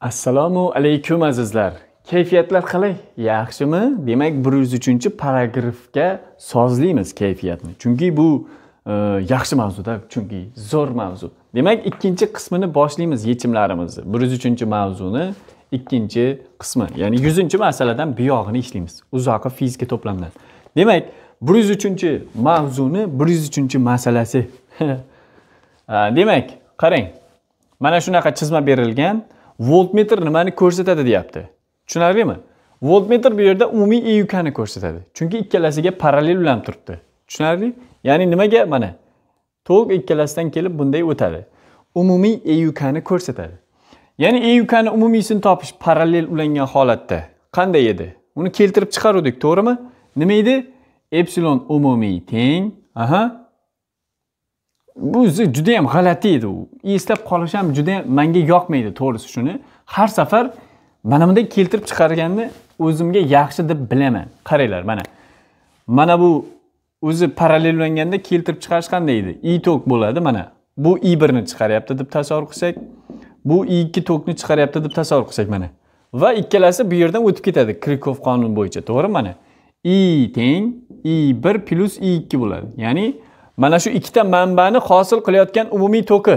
assalomu alaykum azizlar kayfiyatlar qalay yaxshimi demak bir yuz uchinchi paragrafga sozlaymiz kayfiyatni chunki bu e, yaxshi mavzuda chunki zo'r mavzu demak ikkinchi qismini boshlaymiz yechimlarimizni bir yuz uchinchi mavzuni ikkinchi qismi ya'ni yuzinchi masaladan buyog'ini ishlaymiz uzoqi fizika to'plamidan demak bir yuz uchinchi mavzuni bir yuz uchinchi masalasi e, demak qarang mana shunaqa chizma berilgan voltmetr nimani ko'rsatadi deyapti tushunarlimi voltmetr bu yerda umumiy e ko'rsatadi chunki ikkalasiga parallel ulanib turibdi tushunarli ya'ni nimaga mana to'liq ikkalasidan kelib bunday o'tadi umumiy e ko'rsatadi ya'ni e yukani umumiysini topish parallel ulangan holatda qanday edi uni keltirib chiqaruvdik to'g'rimi nima edi epsilon umumiy teng aha bu o'zi juda yam g'alati edi u eslab qolish ham juda yam manga yoqmaydi to'g'risi shuni har safar mana bunday keltirib chiqarganni o'zimga yaxshi deb bilaman qaranglar mana mana bu o'zi parallellanganda keltirib chiqarish qanday edi i tok bo'ladi mana bu i e birni chiqaryapti deb tasavvur qilsak bu i e ikki tokni chiqaryapti deb tasavvur qilsak mana va ikkalasi bu yerdan o'tib ketadi krikov qonuni bo'yicha to'g'rimi mana i e teng i bir plyus i ikki bo'ladi ya'ni mana shu ikkita manbani hosil qilayotgan umumiy toki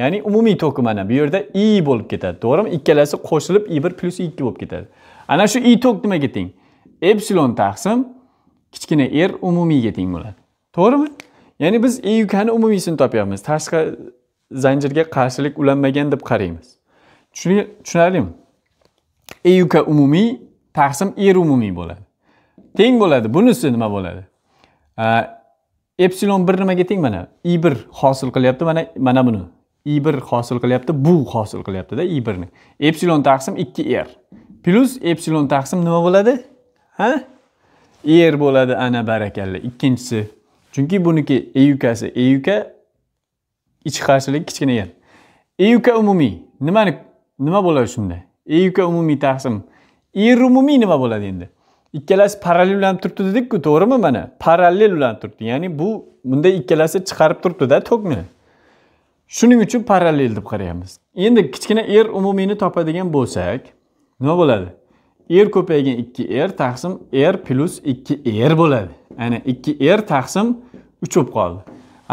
ya'ni umumiy toki mana bu yerda i bo'lib ketadi to'g'rimi ikkalasi qo'shilib i bir plyus i ikki bo'lib ketadi ana shu i tok nimaga teng epsilon taqsim kichkina r umumiyga teng bo'ladi to'g'rimi ya'ni biz e ukani umumiysini topyapmiz tashqi zanjirga qarshilik ulanmagan deb qaraymiz tushunarlimi e uka umumiy taqsim r umumiy bo'ladi teng bo'ladi bunisi nima bo'ladi epsilon bir nimaga teng mana i bir hosil qilyapti mana mana buni i bir hosil qilyapti bu hosil qilyaptida i birni epsilon taqsim ikki r plyus epsilon taqsim nima bo'ladi ha r bo'ladi ana barakalla ikkinchisi chunki buniki eukasi euka ich qarshiligi kichkina n euka umumiy nimani nima bo'ladi shunda euka umumiy taqsim r umumiy nima bo'ladi endi ikkalasi parallel ulanib turibdi dedikku to'g'rimi mana parallel ulanib turibdi ya'ni bu bunda ikkalasi chiqarib turibdida tokni shuning uchun parallel deb qaraymiz endi kichkina r umumiyni topadigan bo'lsak nima bo'ladi r ko'paygan ikki r taqsim r plyus ikki r bo'ladi ana ikki r taqsim uch bo'lib qoldi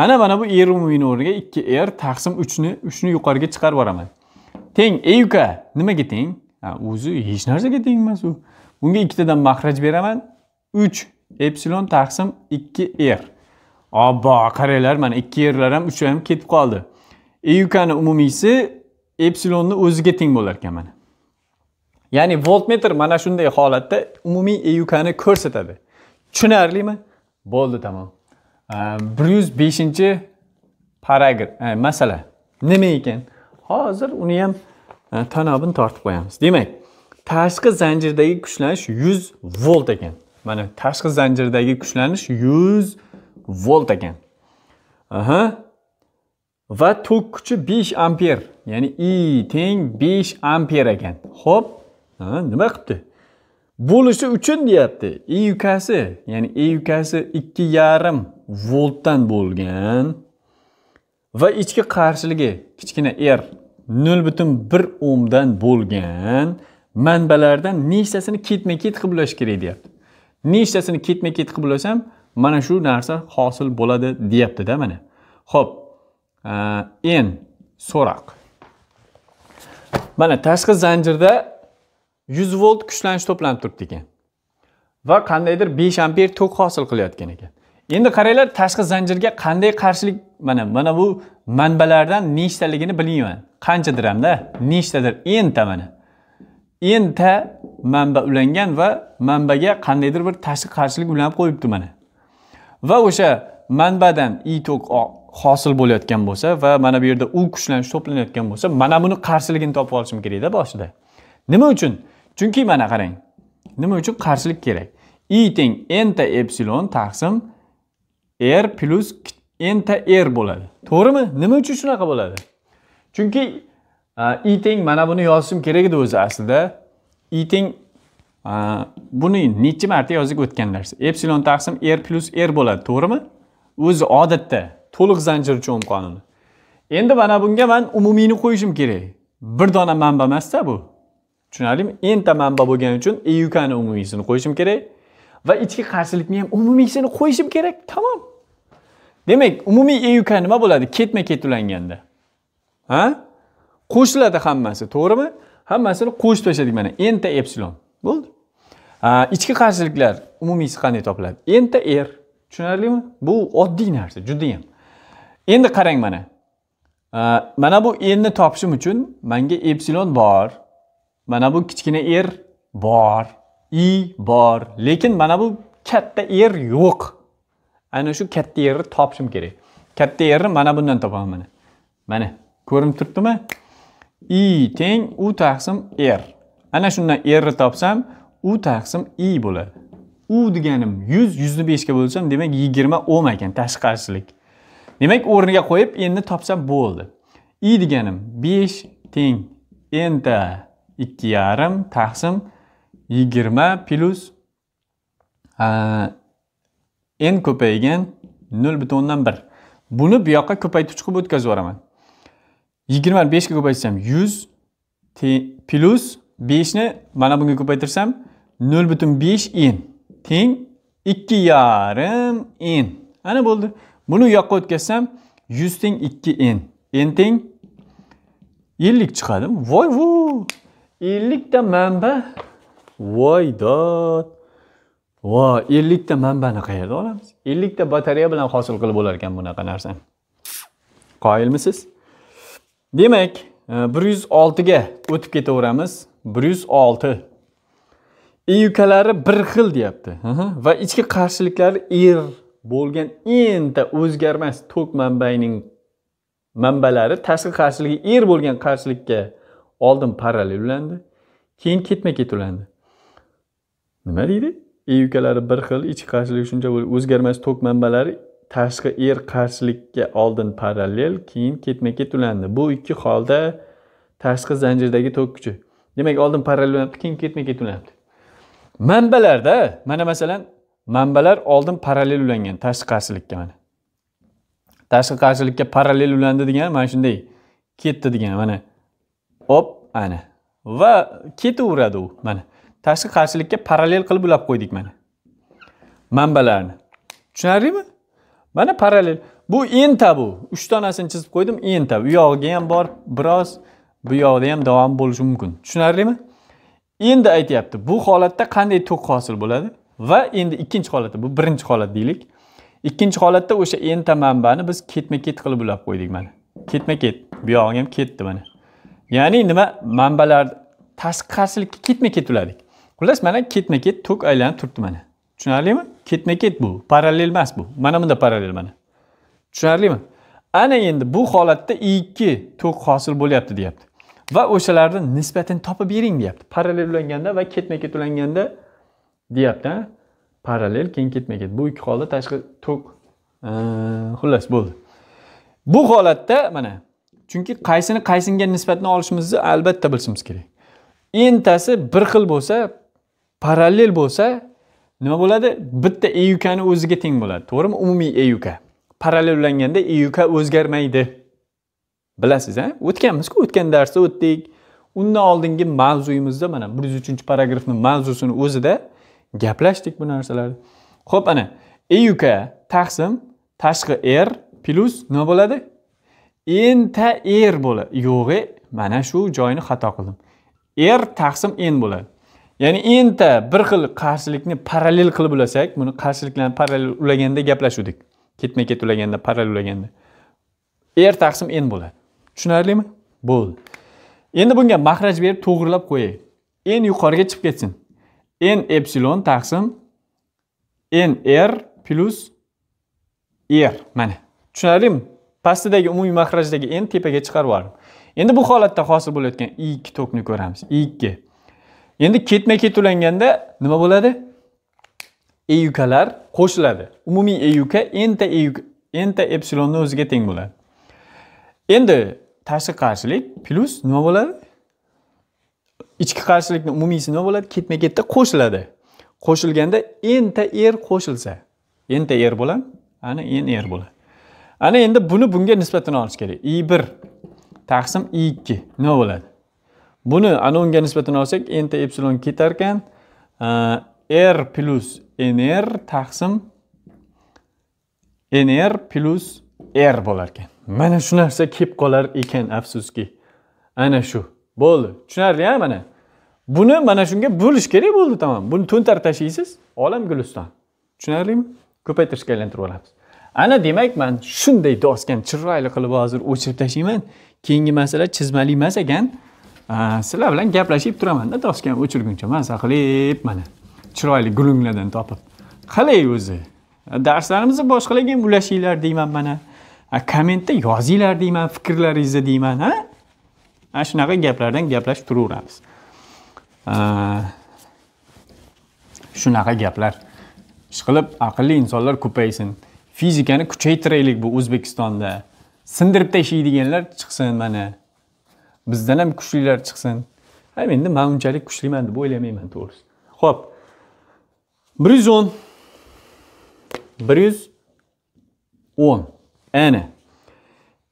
ana mana bu r umumiyni o'rniga ikki r taqsim uchni uchni yuqoriga chiqarib yuboraman teng e uka nimaga teng o'zi hech narsaga teng emas u bunga ikkitadan mahraj beraman uch epsilon taqsim ikki r obbo qaranglar mana ikki rlar ham uchi ham ketib qoldi eukani umumiysi epsilonni o'ziga teng bo'lar ekan mana ya'ni voltmetr mana shunday holatda umumiy eukani ko'rsatadi tushunarlimi bo'ldi tamom ehm, bir yuz beshinchi paragraf e, masala nima ekan hozir uni ham e, tanobini tortib qo'yamiz demak tashqi zanjirdagi kuchlanish 100 volt ekan mana tashqi zanjirdagi kuchlanish 100 volt ekan aha va tok kuchi 5 amper ya'ni i teng 5 amper ekan ho'p nima qilibdi bo'lishi uchun deyapti i yukasi ya'ni e yukasi ikki yarim voltdan bo'lgan va ichki qarshiligi kichkina r 0.1 butun bir o'mdan bo'lgan manbalardan nechtasini ketma ket qilib ulash kerak deyapti nechtasini ketma ket qilib ulasam mana shu narsa hosil bo'ladi deyaptida mana ho'p en so'roq mana tashqi zanjirda 100 volt kuchlanish to'planib turibdi ekan va qandaydir 5 amper tok hosil qilayotgan ekan endi qaranglar tashqi zanjirga qanday qarshilik mana mana bu manbalardan nechtaligini bilmayman qanchadir hamda nechtadir enta mana enta manba ulangan va manbaga qandaydir bir tashqi qarshilik ulanib qo'yibdi mana va o'sha manbadan itok hosil bo'layotgan bo'lsa va mana bu yerda u kuchlanish to'planayotgan bo'lsa mana buni qarshiligini topib olishim kerakda boshida nima uchun chunki mana qarang nima uchun qarshilik kerak i teng enta epsilon taqsim r plus enta r bo'ladi to'g'rimi nima uchun shunaqa bo'ladi chunki eating mana buni yozishim kerak edi o'zi aslida eating buni nechi marta yozib o'tgan narsa epsilon taqsim r plus r bo'ladi to'g'rimi o'zi odatda to'liq zanjir cho'm qonuni endi mana bunga men umumiyni qo'yishim kerak bir dona manba emasda bu tushunarlimi nta manba bo'lgani uchun eukani umumiyisini qo'yishim kerak va ichki qarshilikni ham umumiyisini qo'yishim kerak Tamam. demak umumiy EUK nima bo'ladi ketma ket ulanganda ha qo'shiladi hammasi to'g'rimi hammasini qo'shib tashladik mana enta epsilon bo'ldi ichki qarshiliklar umumiysi qanday topiladi enta r tushunarlimi bu oddiy narsa judayam endi qarang mana mana bu nni topishim uchun manga epsilon bor mana bu kichkina r bor i bor lekin mana bu katta r yo'q ana shu katta erni topishim kerak katta erni mana bundan topaman mana mana ko'rinib turibdimi i teng u taqsim r ana shundan rni topsam u taqsim i bo'ladi u deganim 100 100 ni ga bo'lsam demak 20 o'm ekan tashqi qarshilik demak o'rniga qo'yib endi topsam bo'ldi i deganim 5 teng nta 2,5 taqsim 20 plus n ko'paygan 0.1. buni bu yoqqa ko'paytuvchi qilib o'tkazib yuboraman yigirma ga ko'paytirsam plus 5 ni mana bunga ko'paytirsam nol butun n teng 2 yarim n ana bo'ldi buni u yoqqa o'tkazsam 100 teng 2 n n teng 50 chiqadi voy vo ta manba voy dod vo ta manbani qayerdan olamiz ta batareya bilan hosil qilib bo'lar ekan bunaqa narsani qoyilmisiz demak e, bir ge ötüp o'tib ketaveramiz bir yuz olti e yukalari bir xil deyapti va ichki qarshiliklari er bo'lgan enta o'zgarmas tok manbaining manbalari tashqi qarshiligi ir er bo'lgan qarshilikka oldin parallel ulandi keyin ketma ket ulandi nima deydi e bir bir xil ichki şunca shuncha o'zgarmas tok manbalari tashqi er qarshilikka oldin parallel keyin ketma ket ulandi bu ikki holda tashqi zanjirdagi tok kuchi demak oldin parallel ulanibdi keyin ketma ket ulandi manbalarda mana masalan manbalar oldin parallel ulangan tashqi qarshilikka mana tashqi qarshilikka parallel ulandi degani mana shunday ketdi degani mana op ana va ketaveradi u mana tashqi qarshilikka parallel qilib ulab qo'ydik mana manbalarni tushunarlimi mana parallel bu enta bu uchta tanasini chizib qo'ydim enta u yog'iga ham bor biroz bu yoqda ham davom bo'lishi mumkin tushunarlimi endi aytyapti bu holatda qanday tok hosil bo'ladi va endi ikkinchi holatda bu birinchi holat deylik ikkinchi holatda o'sha enta manbani biz ketma ket qilib ulab qo'ydik mana ketma ket bu yog'iga ham ketdi mana ya'ni nima manbalar tashqi qarshilikka ketma ket uladik xullas mana ketma ket tok aylanib turibdi mana tushunarlimi ketma ket bu parallel emas bu mana bunda parallel mana tushunarlimi ana endi bu holatda i ikki tok hosil bo'lyapti deyapti va o'shalarni nisbatini topib bering deyapti parallel ulanganda va ketma ket ulanganda deyapti parallel keyin ketma ket bu ikki holda tashqi tok xullas bo'ldi bu holatda mana chunki qaysini qaysinga nisbatni olishimizni albatta bilishimiz kerak entasi bir xil bo'lsa parallel bo'lsa nima bo'ladi bitta eukani o'ziga teng bo'ladi to'g'rimi umumiy euka parallellanganda euka o'zgarmaydi bilasiz a o'tganmizku o'tgan darsda o'tdik undan oldingi mavzuyimizda mana bir yuz uchinchi paragrafni mavzusini o'zida gaplashdik bu narsalarni ho'p ana euka taqsim tashqi r plyus nima bo'ladi enta r bo'ladi yo'g'e mana shu joyini xato qildim r taqsim n bo'ladi ya'ni endi bir xil qarshilikni parallel qilib ulasak buni qarshiliklarni parallel ulaganda gaplashuvdik ketma ket ulaganda parallel ulaganda r er taqsim n bo'ladi tushunarlimi bo'ldi endi bunga mahraj berib to'g'irlab qo'yay n yuqoriga chiqib ketsin n epsilon taqsim n r er plyus r er. mana tushunarlimi pastidagi umumiy mahrajdagi n tepaga chiqarib yubordim endi bu holatda hosil bo'layotgan i ikki tokni ko'ramiz i ikki endi ketma ket ulanganda nima bo'ladi eukalar qo'shiladi umumiy EUK enta euka enta epsilonni o'ziga teng bo'ladi endi tashqi qarshilik plyus nima bo'ladi ichki qarshilikni umumiysi nima bo'ladi ketma ketda qo'shiladi qo'shilganda enta er qo'shilsa enta er bo'ladi ana en er bo'ladi ana endi buni bunga nisbatan olish kerak i bir taqsim i ikki nima bo'ladi buni ana unga nisbatan olsak nta epsilon ketar ekan e, r plyus nr taqsim nr plyus r bo'lar ekan mana shu narsa kelib qolar ekan afsuski ana shu bo'ldi tushunarli a mana buni mana shunga bo'lish kerak bo'ldi tamom buni to'ntarib tashlaysiz olam guliston tushunarlimi ko'paytirishga aylantirib olamiz ana demak man shunday doskani chiroyli qilib hozir o'chirib tashlayman keyingi masala chizmali emas ekan sizlar bilan gaplashib turamanda doskam o'chirguncha maza qilib mana chiroyli gulunglardan topib qilay o'zi darslarimizni boshqalarga ham ulashinglar deyman mana kommentda yozinglar deyman fikrlaringizni deyman ha ana shunaqa gaplardan gaplashib turaveramiz shunaqa gaplar ishqilib aqlli insonlar ko'paysin fizikani kuchaytiraylik bu o'zbekistonda sindirib tashlaydiganlar chiqsin mana bizdan ham kuchlilar chiqsin ha endi man unchalik kuchliman deb o'ylamayman to'g'risi ho'p bir yuz o'n bir yuz o'n ana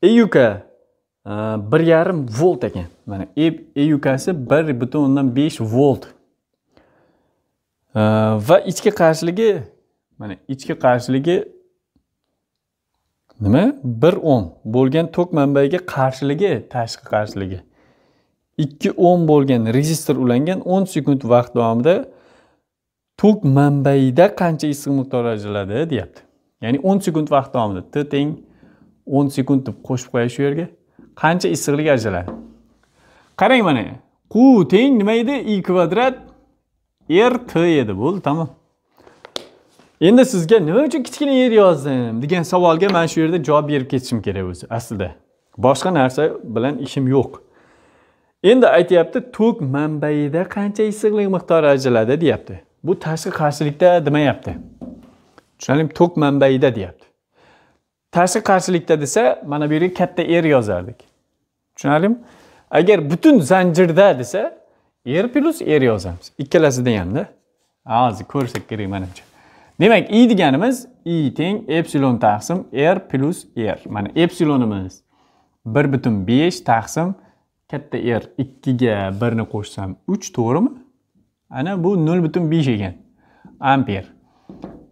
euka e, bir yarim volt ekan mana eukasi e bir butun o'ndan besh volt e, va ichki qarshiligi mana ichki qarshiligi nima bir o'n bo'lgan tok manbaiga qarshiligi tashqi qarshiligi ikki o'n bo'lgan rejistr ulangan o'n sekund vaqt davomida tok manbaida qancha issiq miqdori ajraladi deyapti ya'ni o'n sekund vaqt davomida t teng o'n sekund deb qo'shib qo'yay shu yerga qancha issiqlik ajraladi qarang mana q teng nima edi i kvadrat r t edi bo'ldi tamom endi sizga nima uchun kichkina yer yozdim degan savolga mana shu yerda javob berib ketishim kerak o'zi aslida boshqa narsa bilan ishim yo'q endi aytyapti tok manbaida qancha issiqlik miqdori ajraladi deyapti bu tashqi qarshilikda demayapti tushunalim tok manbaida deyapti tashqi qarshilikda desa mana bu yerga katta er yozardik tushunalim agar butun zanjirda desa er plyus er yozamiz ikkalasidan hamda hozir ko'rsak kerak manimcha Demak, i deganimiz i teng epsilon taqsim r plus r. Mana epsilonimiz 1/5 taqsim katta r 2 ga 1 ni qo'shsam 3, to'g'rimi? Ana bu 0.5 ekan. Amper.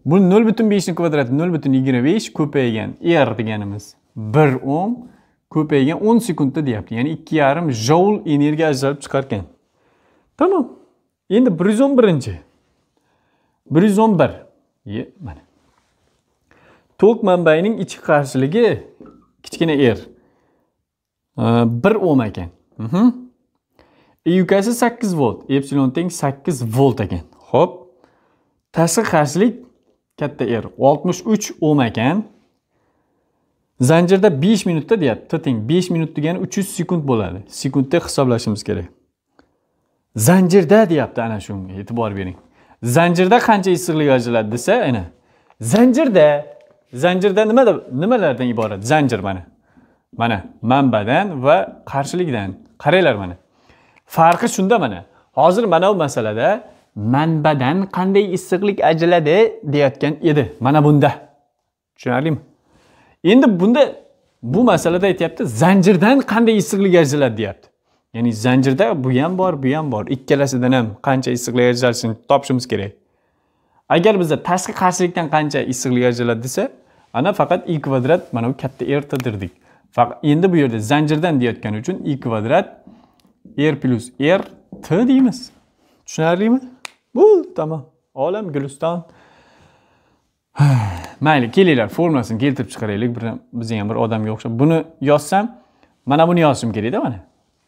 Bu 0.5 ni kvadrat 0.25 ko'paygan r deganimiz 1 ohm ko'paygan 10 sekundda deyapti. Ya'ni 2.5 joul energiya ajralib chiqar ekan. Endi 111. 111 mana to'q manbayining ichki qarshiligi kichkina R. Er. bir ohm ekan yukasi mhm. sakkiz volt epsilon teng sakkiz volt ekan ho'p tashqi qarshilik katta R er, oltmish uch ohm ekan zanjirda besh minutda deyapti teng besh minut degani uch yuz sekund bo'ladi sekundda hisoblashimiz kerak zanjirda deyapti ana shunga e'tibor bering zanjirda qancha issiqlik ajraladi desa ana zanjirda zanjirda nima nimalardan iborat zanjir mana mana manbadan va qarshilikdan qaranglar mana farqi shunda mana hozir mana bu masalada manbadan qanday issiqlik ajraladi deyotgan edi mana bunda tushunarlimi endi bunda bu masalada aytyapti zanjirdan qanday issiqlik ajraladi deyapti ya'ni zanjirda bu ham bor bu ham bor ikkalasidan ham qancha issiqlik ajralishini topishimiz kerak agar bizda tashqi qarshilikdan qancha issiqlik ajraladi desa ana faqat i kvadrat mana bu katta r derdik endi bu yerda zanjirdan deyayotgani uchun i kvadrat r er plyus r t deymiz tushunarlimi bo'ldi tamom olam guliston mayli kelinglar formulasini keltirib chiqaraylik bir bizni ham bir odamga o'xshab buni yozsam mana buni yozishim kerakda mana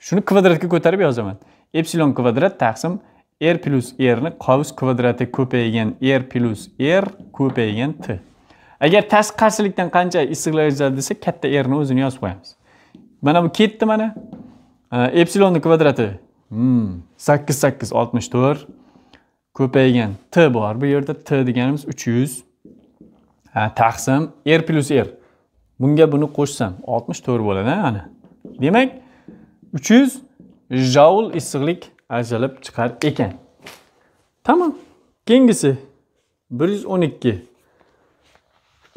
shuni kvadratga ko'tarib yozaman epsilon kvadrat taqsim r plyus rni qovus kvadrati ko'paygan r plyus r ko'paygan t agar tas qarshilikdan qancha issiqlar yozadi desa katta rni o'zini yozib qo'yamiz mana bu ketdi mana epsilonni kvadrati hmm, sakkiz sakkiz oltmish to'rt ko'paygan t bor bu yerda t deganimiz uch yuz taqsim r plyus r bunga buni qo'shsam oltmish to'rt bo'ladi ana demak 300 joul issiqlik ajralib chiqar ekan tamom keyingisi 112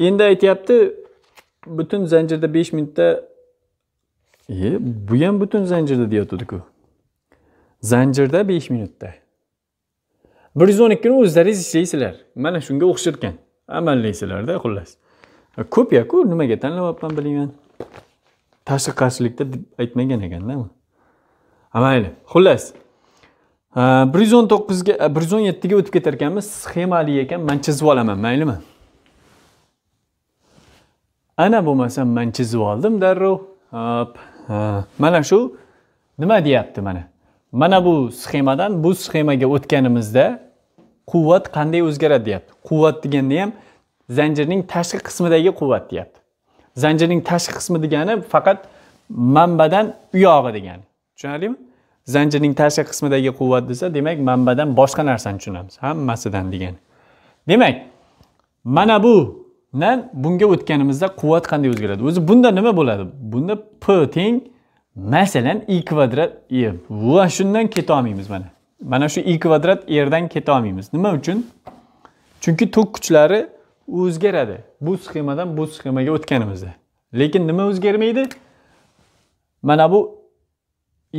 endi aytyapti butun zanjirda 5 mingta e bu ham butun zanjirda deyotgandiku zanjirda 5 minutda 112 ni o'zlaringiz ishlaysizlar mana shunga amallaysizlar amallaysizlarda xullas ko'p ku nimaga tanlamabman bilmayman tashqi qarshilikda deb aytmagan a mayli xullas bir yuz o'n to'qqizga e, bir yuz o'n yettiga o'tib ketar ekanmiz sxemali ekan man chizib olaman maylimi ana bo'lmasam man chizib oldim darrov hop mana shu nima deyapti mana mana bu sxemadan bu sxemaga o'tganimizda quvvat qanday o'zgaradi deyapti quvvat deganda ham zanjirning tashqi qismidagi quvvat deyapti zanjirning tashqi qismi degani faqat manbadan uyog'i degani tushunarlimi zanjirning tashqi qismidagi quvvat desa demak manbadan boshqa narsani tushunamiz hammasidan degani demak mana bu dan bunga o'tganimizda quvvat qanday o'zgaradi o'zi bunda nima bo'ladi bunda p teng masalan i kvadrat e va shundan ketolmaymiz mana mana shu i kvadrat erdan ketolmaymiz nima uchun chunki tok kuchlari o'zgaradi bu sxemadan bu sxemaga o'tganimizda lekin nima o'zgarmaydi mana bu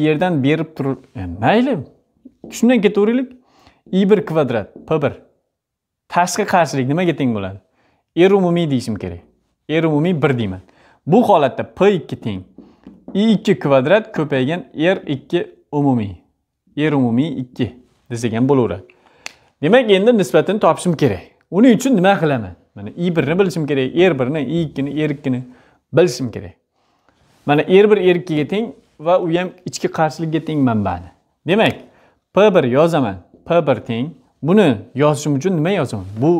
yerdan berib turib mayli shundan ketaveraylik i bir kvadrat p bir tashqi qarshilik nimaga teng bo'ladi e r umumiy deyishim kerak e r umumiy bir deyman bu holatda p ikki teng i ikki kvadrat ko'paygan r ikki umumiy e r umumiy ikki desak ham bo'laveradi demak endi nisbatini topishim kerak uning uchun nima qilaman mana i birni bilishim kerak r birni i ikkini r ikkini bilishim kerak mana r bir r ikkiga teng va u ham ichki qarshilikka teng manbani demak p bir yozaman p bir teng buni yozishim uchun nima yozaman bu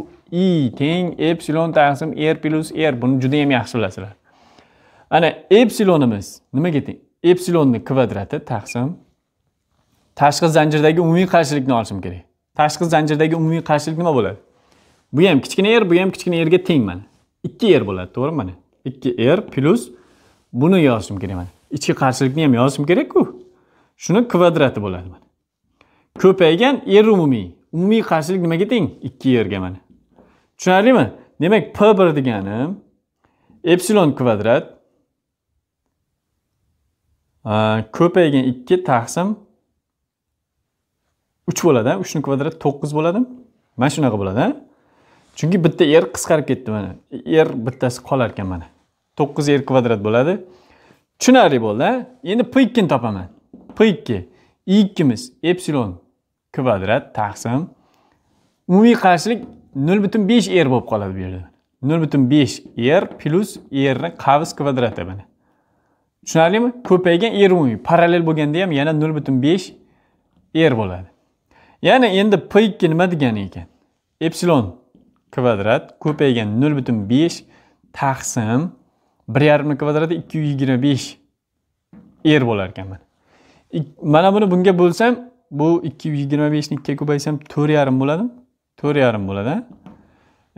i teng epsilon taqsim r er plyus r er, buni juda yam yaxshi bilasizlar ana epsilonimiz nimaga teng epsilonni kvadrati taqsim tashqi zanjirdagi umumiy qarshilikni olishim kerak tashqi zanjirdagi umumiy qarshilik nima bo'ladi bu ham kichkina r er, bu ham kichkina rga teng mana ikki r er bo'ladi to'g'rimi mana ikki r er plyus buni yozishim kerak mana ichki qarshilikni ham yozishim kerakku shuni kvadrati bo'ladi mana ko'paygan r umumiy umumiy qarshilik nimaga teng ikki rga mana tushunarlimi demak p bir deganim epsilon kvadrat ko'paygan ikki taqsim uch bo'ladi uchni kvadrati to'qqiz bo'ladimi mana shunaqa bo'ladi chunki bitta r er qisqarib ketdi mana r er bittasi qolar ekan mana to'qqiz r er kvadrat bo'ladi tushunarli bo'ldi endi p ikkini topaman p ikki i ikkimiz epsilon kvadrat taqsim umumiy qarshilik nol butun besh r bo'lib qoladi bu yerda nol butun besh r plyus rni qavs kvadrati mana tushunarlimi ko'paygan r umumiy parallel bo'lganda ham yana nol butun besh r bo'ladi ya'ni endi p ikki nima degani ekan epsilon kvadrat ko'paygan nol butun besh taqsim bir yarimni kvadrati ikki yuz yigirma besh er bo'lar ekan mana mana buni bunga bo'lsam bu ikki yuz yigirma beshni ikkiga ko'paysam to'rt yarim bo'ladimi to'rt yarim bo'ladi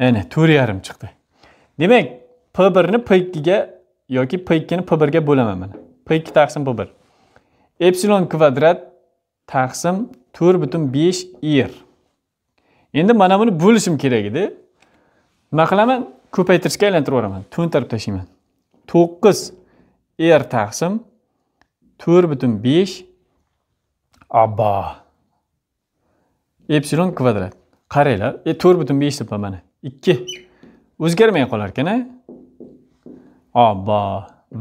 ana to'rt yarim chiqdi demak p birni p ikkiga yoki p ikkini p birga bo'laman mana p ikki taqsim p bir epsilon kvadrat taqsim to'rt butun besh er endi mana buni bo'lishim kerak edi nima qilaman ko'paytirishga aylantiraveraman to'ntarib tashlayman to'qqiz r er taqsim to'rt butun besh obbo epsilon kvadrat qaranglar e to'rt butun besh debman mana ikki o'zgarmay qolar ekan a obbo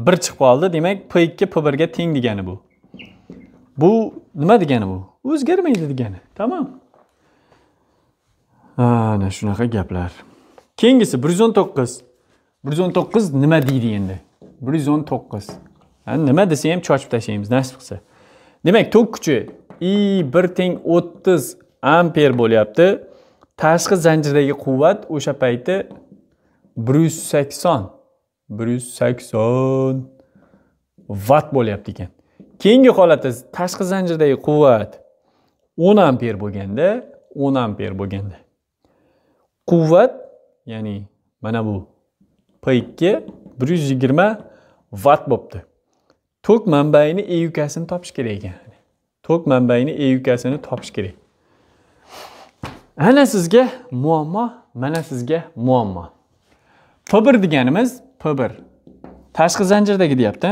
bir chiqib qoldi demak p ikki p birga teng degani bu bu nima degani bu o'zgarmaydi degani tamom ana shunaqa gaplar keyingisi bir yuz o'n to'qqiz bir yuz o'n to'qqiz nima deydi endi bir yuz o'n to'qqiz nima desa ham chochib tashlaymiz nasib qilsa demak tok kuchi i bir teng o'ttiz amper bo'lyapti tashqi zanjirdagi quvvat o'sha payti bir yuz sakson bir yuz sakson vatt bo'lyapti ekan keyingi holatda tashqi zanjirdagi quvvat o'n amper bo'lganda o'n amper bo'lganda quvvat ya'ni mana bu p2 bir yuz yigirma vatt bo'libdi tok manbaini e yukasini topish kerak ekan tok manbaini e yukasini topish kerak ana sizga muammo mana sizga muammo p1 deganimiz p1 tashqi zanjirdagi deyapti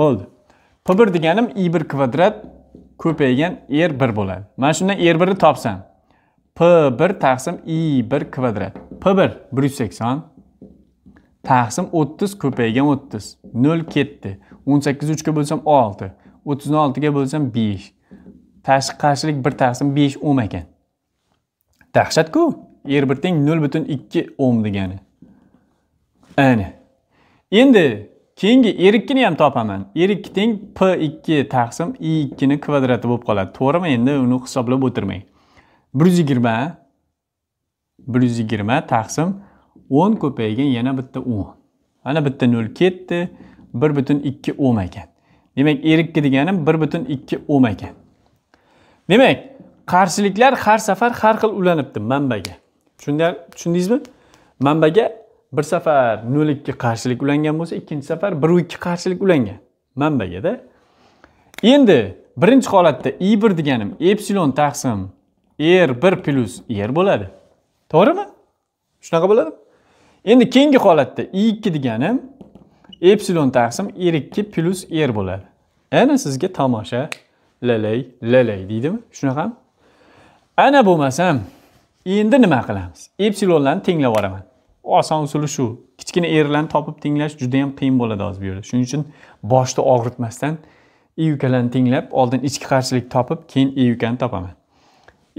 bo'ldi p1 deganim i1 kvadrat ko'paygan r er bir bo'ladi mana shunda r er birni topsam p bir taqsim i bir kvadrat p bir bir yuz sakson taqsim o'ttiz ko'paygan o'ttiz nol ketdi o'n sakkiz uchga bo'lsam olti o'ttizni oltiga bo'lsam besh tashqi qarshilik bir taqsim besh ohm ekan dahshatku r er bir teng nol butun ikki ohm degani ana endi keyingi erikkini ham topaman erikki teng p2 taqsim i2 ni kvadrati bo'lib qoladi to'g'rimi endi uni hisoblab o'tirmang 120 120 taqsim 10 ko'paygan yana bitta 10 ana bitta 0 ketdi 1 butun 2 o'm ekan demak erikki deganim 1 butun 2 o'm ekan demak qarshiliklar har safar har xil ulanibdi manbaga tushundingizmi manbaga bir safar nol ikki qarshilik ulangan bo'lsa ikkinchi safar biru ikki qarshilik ulangan manbagada endi birinchi holatda i e bir deganim epsilon taqsim r bir plyus r e bo'ladi to'g'rimi shunaqa bo'ladimi endi keyingi holatda i e ikki deganim epsilon taqsim r ikki plyus r bo'ladi ana sizga tomosha lalay lalay deydimi shunaqami ana bo'lmasam endi nima qilamiz epsilonlarni tenglab yuboraman oson usuli shu kichkina erlarni topib tenglash juda yam qiyin bo'ladi hozir bu yerda shuning uchun boshni og'ritmasdan iyukalarni tenglab oldin ichki qarshilik topib keyin iyukani topaman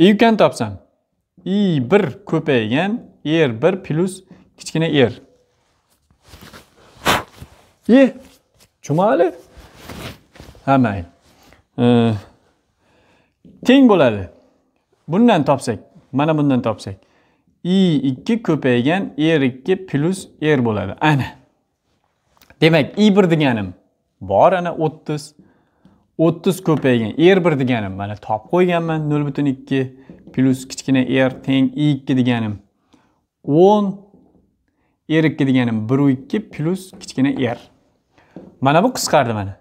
iyukani topsam i bir ko'paygan er bir plyus kichkina er e jumali ha mayli teng bo'ladi bundan topsak mana bundan topsak i 2 ko'paygan r er 2 plyus r er bo'ladi ana demak i 1 deganim bor ana 30 30 ko'paygan r er 1 deganim mana top qo'yganman 0.2 plyus kichkina r teng i 2 deganim 10 r 2 deganim 1.2 plyus kichkina r mana bu qisqardi mana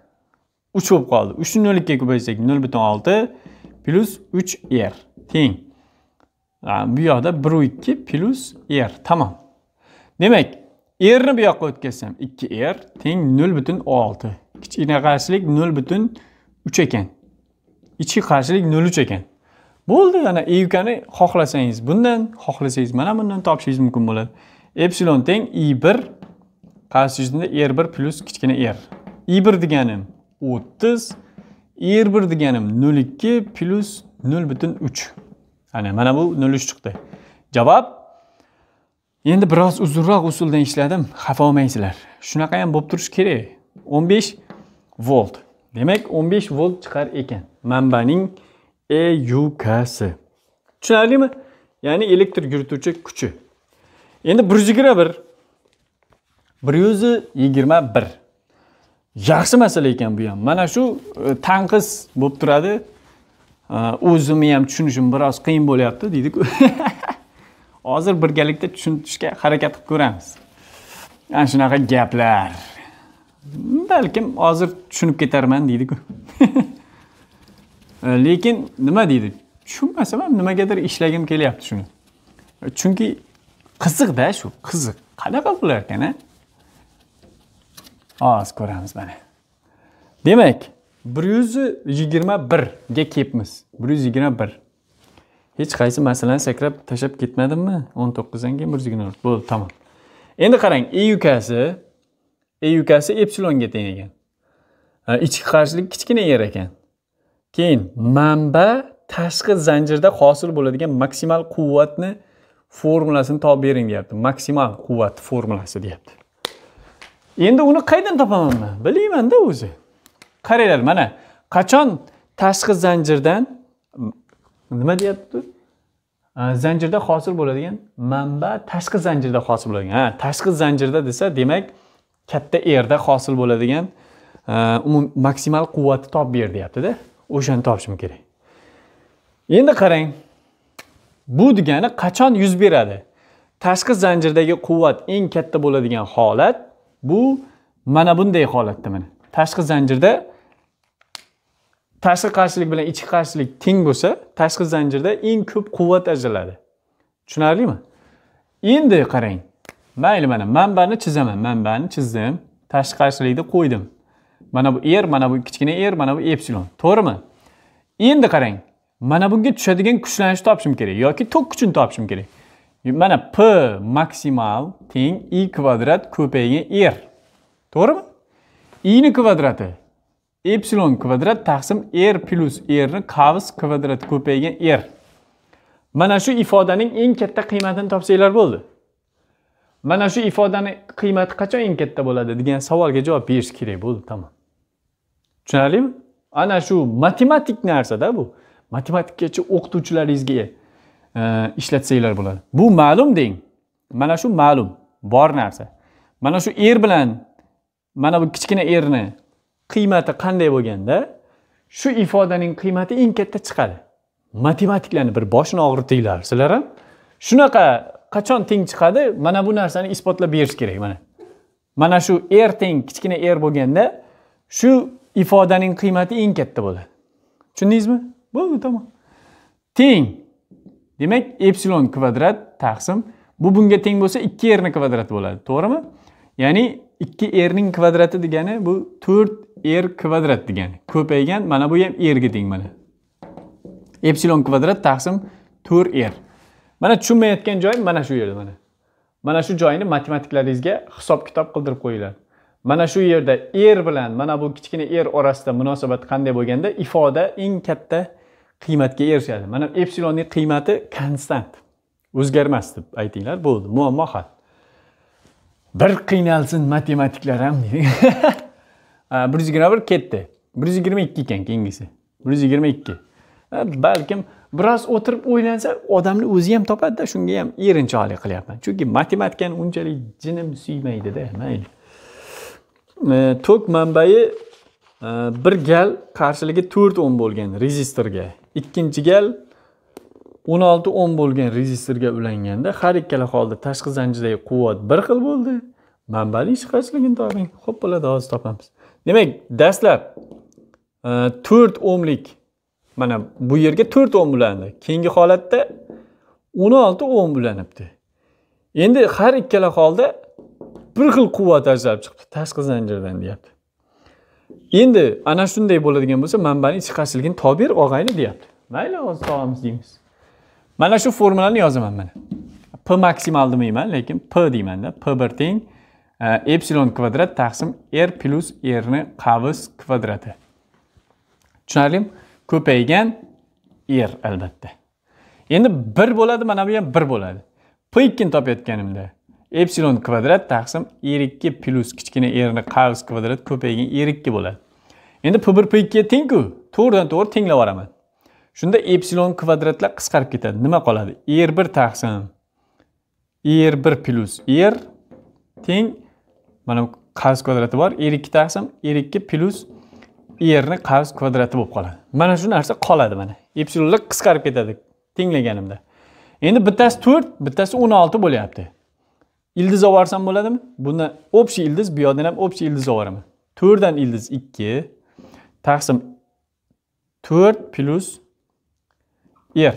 3 bo'lib qoldi 3 ni 0.2 ga ko'paysak 0.6 plyus 3 r teng bu yoqda bir ikki plyus r tamom demak rni bu yoqqa o'tkazsam ikki r teng nol butun olti kichkina qarshilik nol butun uch ekan ichki qarshilik nol uch ekan bo'ldi ana eukani xohlasangiz bundan xohlasangiz mana bundan topishingiz mumkin bo'ladi epsilon teng i bir qarshi r bir plyus kichkina r i bir deganim o'ttiz r bir deganim nol ikki plyus nol butun uch ana mana bu nol uch chiqdi javob endi biroz uzunroq usuldan ishladim xafa bo'lmaysizlar shunaqa ham bo'lib turishi kerak o'n besh volt demak o'n besh volt chiqar ekan manbaning eukasi tushunarlimi ya'ni elektr yurituvchi kuchi endi bir yuz yigirma bir bir yuz yigirma bir yaxshi masala ekan bu ham mana shu e, tanqis bo'lib turadi o'zimni ham tushunishim biroz qiyin bo'lyapti deydiku hozir birgalikda tushuntirishga harakat qilib ko'ramiz ana shunaqa gaplar balkim hozir tushunib ketarman deydiku lekin nima deydi tushunmasam ham nimagadir ishlagim kelyapti shuni chunki qiziqda shu qiziq qanaqa bo'larkan a hozir ko'ramiz mana demak bir yuz yigirma birga kelibmiz bir yuz yigirma bir hech qaysi masalani sakrab tashlab ketmadimmi o'n to'qqizdan keyin bir yuz yigirma bo'ldi tamom endi qarang e ukasi e ukasi epsilonga teng ekan ichki qarshilik kichkina yer ekan keyin manba tashqi zanjirda hosil bo'ladigan maksimal quvvatni formulasini topib bering deyapti maksimal quvvat formulasi deyapti endi uni qayerdan topaman man bilmaymanda o'zi qaranglar mana qachon tashqi zanjirdan nima deyapti zanjirda hosil bo'ladigan manba tashqi zanjirda hosil bo'ladigan ha tashqi zanjirda desa demak katta erda hosil bo'ladigan umum maksimal quvvatni topib ber deyaptida o'shani topishim kerak endi qarang bu degani qachon yuz beradi tashqi zanjirdagi quvvat eng katta bo'ladigan holat bu mana bunday holatda mana tashqi zanjirda tashqi qarshilik bilan ichki qarshilik teng bo'lsa tashqi zanjirda eng ko'p quvvat ajraladi tushunarlimi endi qarang mayli mana manbani chizaman manbani chizdim tashqi qarshilikni qo'ydim mana bu er mana bu kichkina er mana bu epsilon to'g'rimi endi qarang mana bunga tushadigan kuchlanishni topishim kerak yoki tok kuchini topishim kerak mana p maksimal teng i kvadrat ko'paygan r to'g'rimi i kvadrati epsilon kvadrat taqsim r r rni qavs kvadrat ko'paygan r mana shu ifodaning eng katta qiymatini topsanglar bo'ldi mana shu ifodani qiymati qachon eng katta bo'ladi degan savolga javob berish kerak bo'ldi tamom tushunarlimi ana shu matematik narsada bu matematikachi o'qituvchilaringizga e, ishlatsanglar bo'ladi bu ma'lum deng mana shu ma'lum bor narsa mana shu er bilan mana bu kichkina erni qiymati qanday bo'lganda shu ifodaning qiymati eng katta chiqadi matematiklarni bir boshini og'ritinglar sizlar ham shunaqa qachon teng chiqadi mana bu narsani isbotlab berish kerak mana mana shu r er teng kichkina r er bo'lganda shu ifodaning qiymati eng katta bo'ladi tushundingizmi bo'ldi tamom teng demak epsilon kvadrat taqsim bu bunga teng bo'lsa ikki rni kvadrati bo'ladi to'g'rimi ya'ni ikki erning kvadrati degani bu to'rt er kvadrat degani ko'paygan mana bu ham erga teng mana epsilon kvadrat taqsim to'rt er mana tushunmayotgan joyim mana shu yerda mana mana shu joyini matematiklaringizga hisob kitob qildirib qo'yinglar mana shu yerda er bilan mana bu kichkina er orasida munosabat qanday bo'lganda ifoda eng katta qiymatga erishadi mana epsilonning qiymati konstant o'zgarmas deb aytinglar bo'ldi muammo hal bir qiynalsin matematiklar ham bir yuz yigirma bir ketdi bir yuz yigirma ikki ekan keyingisi bir yuz yigirma ikki balkim biroz o'tirib o'ylansa odamni o'zi ham topadida shunga ham erinchoqlik qilyapman chunki matematikani unchalik jinim suymaydida mayli e, tok manbai e, bir gal qarshiligi to'rt ohm bo'lgan rezistorga ikkinchi gal 16 10 bo'lgan rezistorga ulanganda har ikkala holda tashqi zanjirdagi quvvat bir xil bo'ldi manbaning chiqarishligini toping ho'p bo'ladi hozir topamiz demak dastlab e, to'rt ohmlik mana bu yerga to'rt ohm ulandi keyingi holatda o'n olti ohm ulanibdi endi har ikkala holda bir xil quvvat ajralib chiqibdi tashqi zanjirdan deyapti endi ana shunday bo'ladigan bo'lsa manbani chiqarishligini topib berib olg'ayli deyapti mayli hozir topamiz deymiz Mana shu formulani yozaman mana. P maksimal demayman, lekin P deyman deymanda. P 1 teng e, epsilon kvadrat taqsim R plus R ni qavs kvadrati. Tushunarlimi? Ko'paygan R albatta. Endi 1 bo'ladi, mana bu ham 1 bo'ladi. P 2 ni topayotganimda epsilon kvadrat taqsim R2 plus kichkina R ni qavs kvadrat ko'paygan R2 bo'ladi. Endi P1 P2 ga teng-ku. To'g'ridan-to'g'ri tenglab yoraman. shunda epsilon kvadratlar qisqarib ketadi nima qoladi r er bir taqsim r er bir plyus r er teng mana bu qavs kvadrati bor r ikki taqsim r ikki plyus erni qarz kvadrati bo'lib qoladi mana shu narsa qoladi mana epsilonlar qisqarib ketadi tenglaganimda endi bittasi to'rt bittasi o'n olti bo'lyapti ildiz olib yuborsam bo'ladimi buni общий ildiz bu yoqdan ham общий ildiz olib yuboraman to'rtdan ildiz ikki taqsim to'rt plyus yer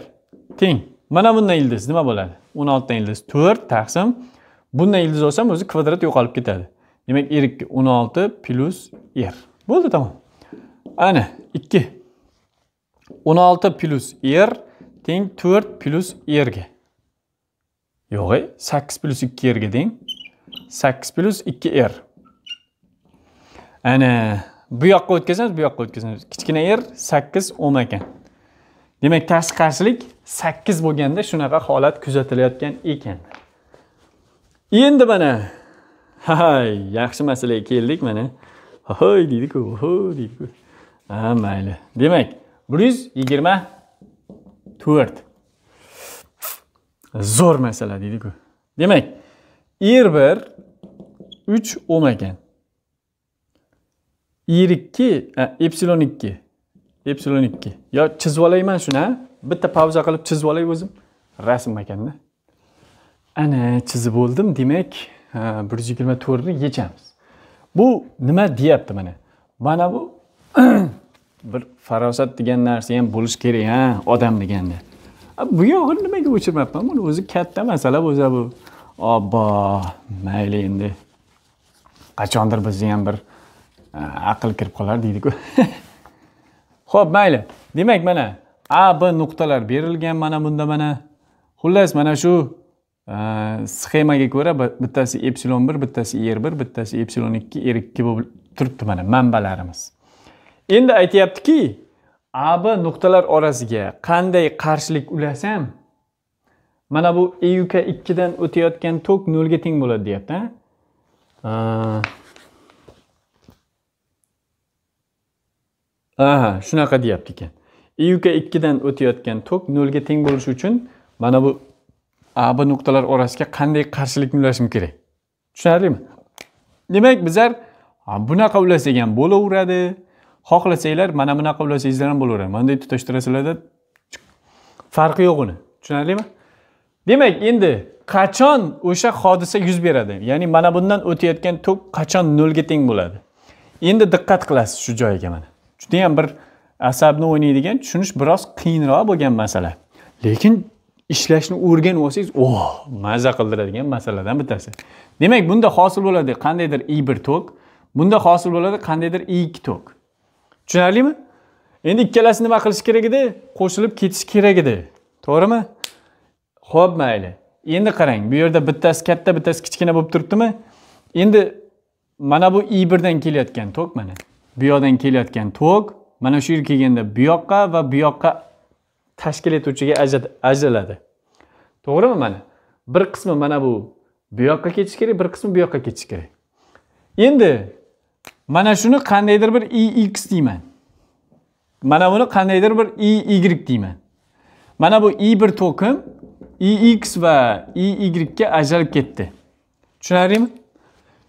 teng mana bundan ildiz nima bo'ladi o'n ildiz to'rt taqsim bundan ildiz olsam o'zi kvadrat yo'qolib ketadi demak r ikki o'n olti plyus r bo'ldi tamom ana ikki o'n olti plyus r teng to'rt plyus rga yo'q sakkiz plyus ikki rga teng sakkiz plyus ikki r er. ana bu yoqqa o'tkazamiz bu yoqqa o'tkazamiz kichkina r sakkiz o'n ekan demak tashqi qarshilik sakkiz bo'lganda shunaqa holat kuzatilayotgan ekan endi mana hay yaxshi masalaga keldik mana hoy deydiku ho deydiku ha mayli demak bir yuz yigirma to'rt zo'r masala deydiku demak er bir uch o'm ekan er ikki epsilon ikki epsilon ikki yo chizib olayman shuni bitta pauza qilib chizib olay o'zim rasm ekanda ana chizib bo'ldim demak bir yuz yigirma to'rtni yechamiz bu nima deyapti mana mana bu bir farosat degan narsa ham bo'lishi kerak ha odam deganda bu yog'ini nimaga o'chirmayapman buni o'zi katta masala bo'lsa bu obbo mayli endi qachondir bizni ham bir aql kirib qolar deydiku ho'p mayli demak mana a b nuqtalar berilgan mana bunda mana xullas mana shu e, sxemaga ko'ra bittasi epsilon bir bittasi er bir bittasi epsilon ikki er ikki bo'lib turibdi mana manbalarimiz endi aytyaptiki ab nuqtalar orasiga qanday qarshilik ulasam mana bu euk 2 ikkidan o'tayotgan tok nolga teng bo'ladi deyapti aha shunaqa deyapti ekan iuk ikkidan o'tayotgan tok nolga teng bo'lishi uchun mana bu a b nuqtalar orasiga qanday qarshilikni ulashim kerak tushunarlimi demak bizlar bunaqa ulasak ham bo'laveradi xohlasanglar mana bunaqa ulasangizlar ham bo'laveradi bunday tutashtirasizlarda farqi yo'q uni tushunarlimi demak endi qachon o'sha hodisa yuz beradi ya'ni mana bundan o'tayotgan tok qachon nolga teng bo'ladi endi diqqat qilasiz shu joyiga mana judayam bir asabni o'ynaydigan tushunish biroz qiyinroq bo'lgan masala lekin ishlashni o'rganib olsangiz o oh, maza qildiradigan masaladan bittasi demak bunda hosil bo'ladi qandaydir i bir tok bunda hosil bo'ladi qandaydir i ikki tok tushunarlimi endi ikkalasi nima qilish kerak edi qo'shilib ketish kerak edi to'g'rimi ho'p mayli endi qarang bu yerda bittasi katta bittasi kichkina bo'lib turibdimi endi mana bu i birdan kelayotgan tok mana bu yoqdan kelayotgan tok mana shu yerga kelganda bu yoqqa va bu yoqqa tashkil etuvchiga ajraladi to'g'rimi mana bir qismi mana bu bu yoqqa ketishi kerak bir qismi bu yoqqa ketishi kerak endi mana shuni qandaydir bir i x deyman mana buni qandaydir bir i y deyman mana bu i bir to'kim i x va i y ga ajralib ketdi tushunarlimi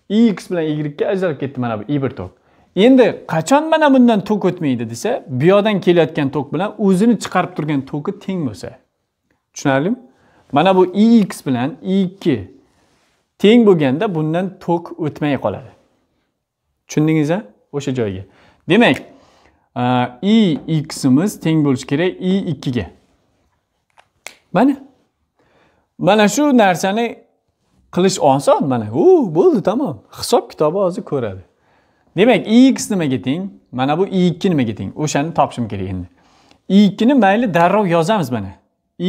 i x bilan y ga ajralib ketdi mana bu i bir tok endi qachon mana bundan tok o'tmaydi desa bu yoqdan kelayotgan tok bilan o'zini chiqarib turgan toki teng bo'lsa tushunarlimi mana bu ix bilan i2 teng bo'lganda bundan tok o'tmay qoladi tushundingiz a o'sha joyga demak i ximiz teng bo'lishi kerak i ikkiga mana mana shu narsani qilish oson mana u bo'ldi tamom hisob kitobni hozir ko'radi demak ix nimaga teng mana bu i2 nimaga teng o'shani topishim kerak endi i2 ni mayli darrov yozamiz mana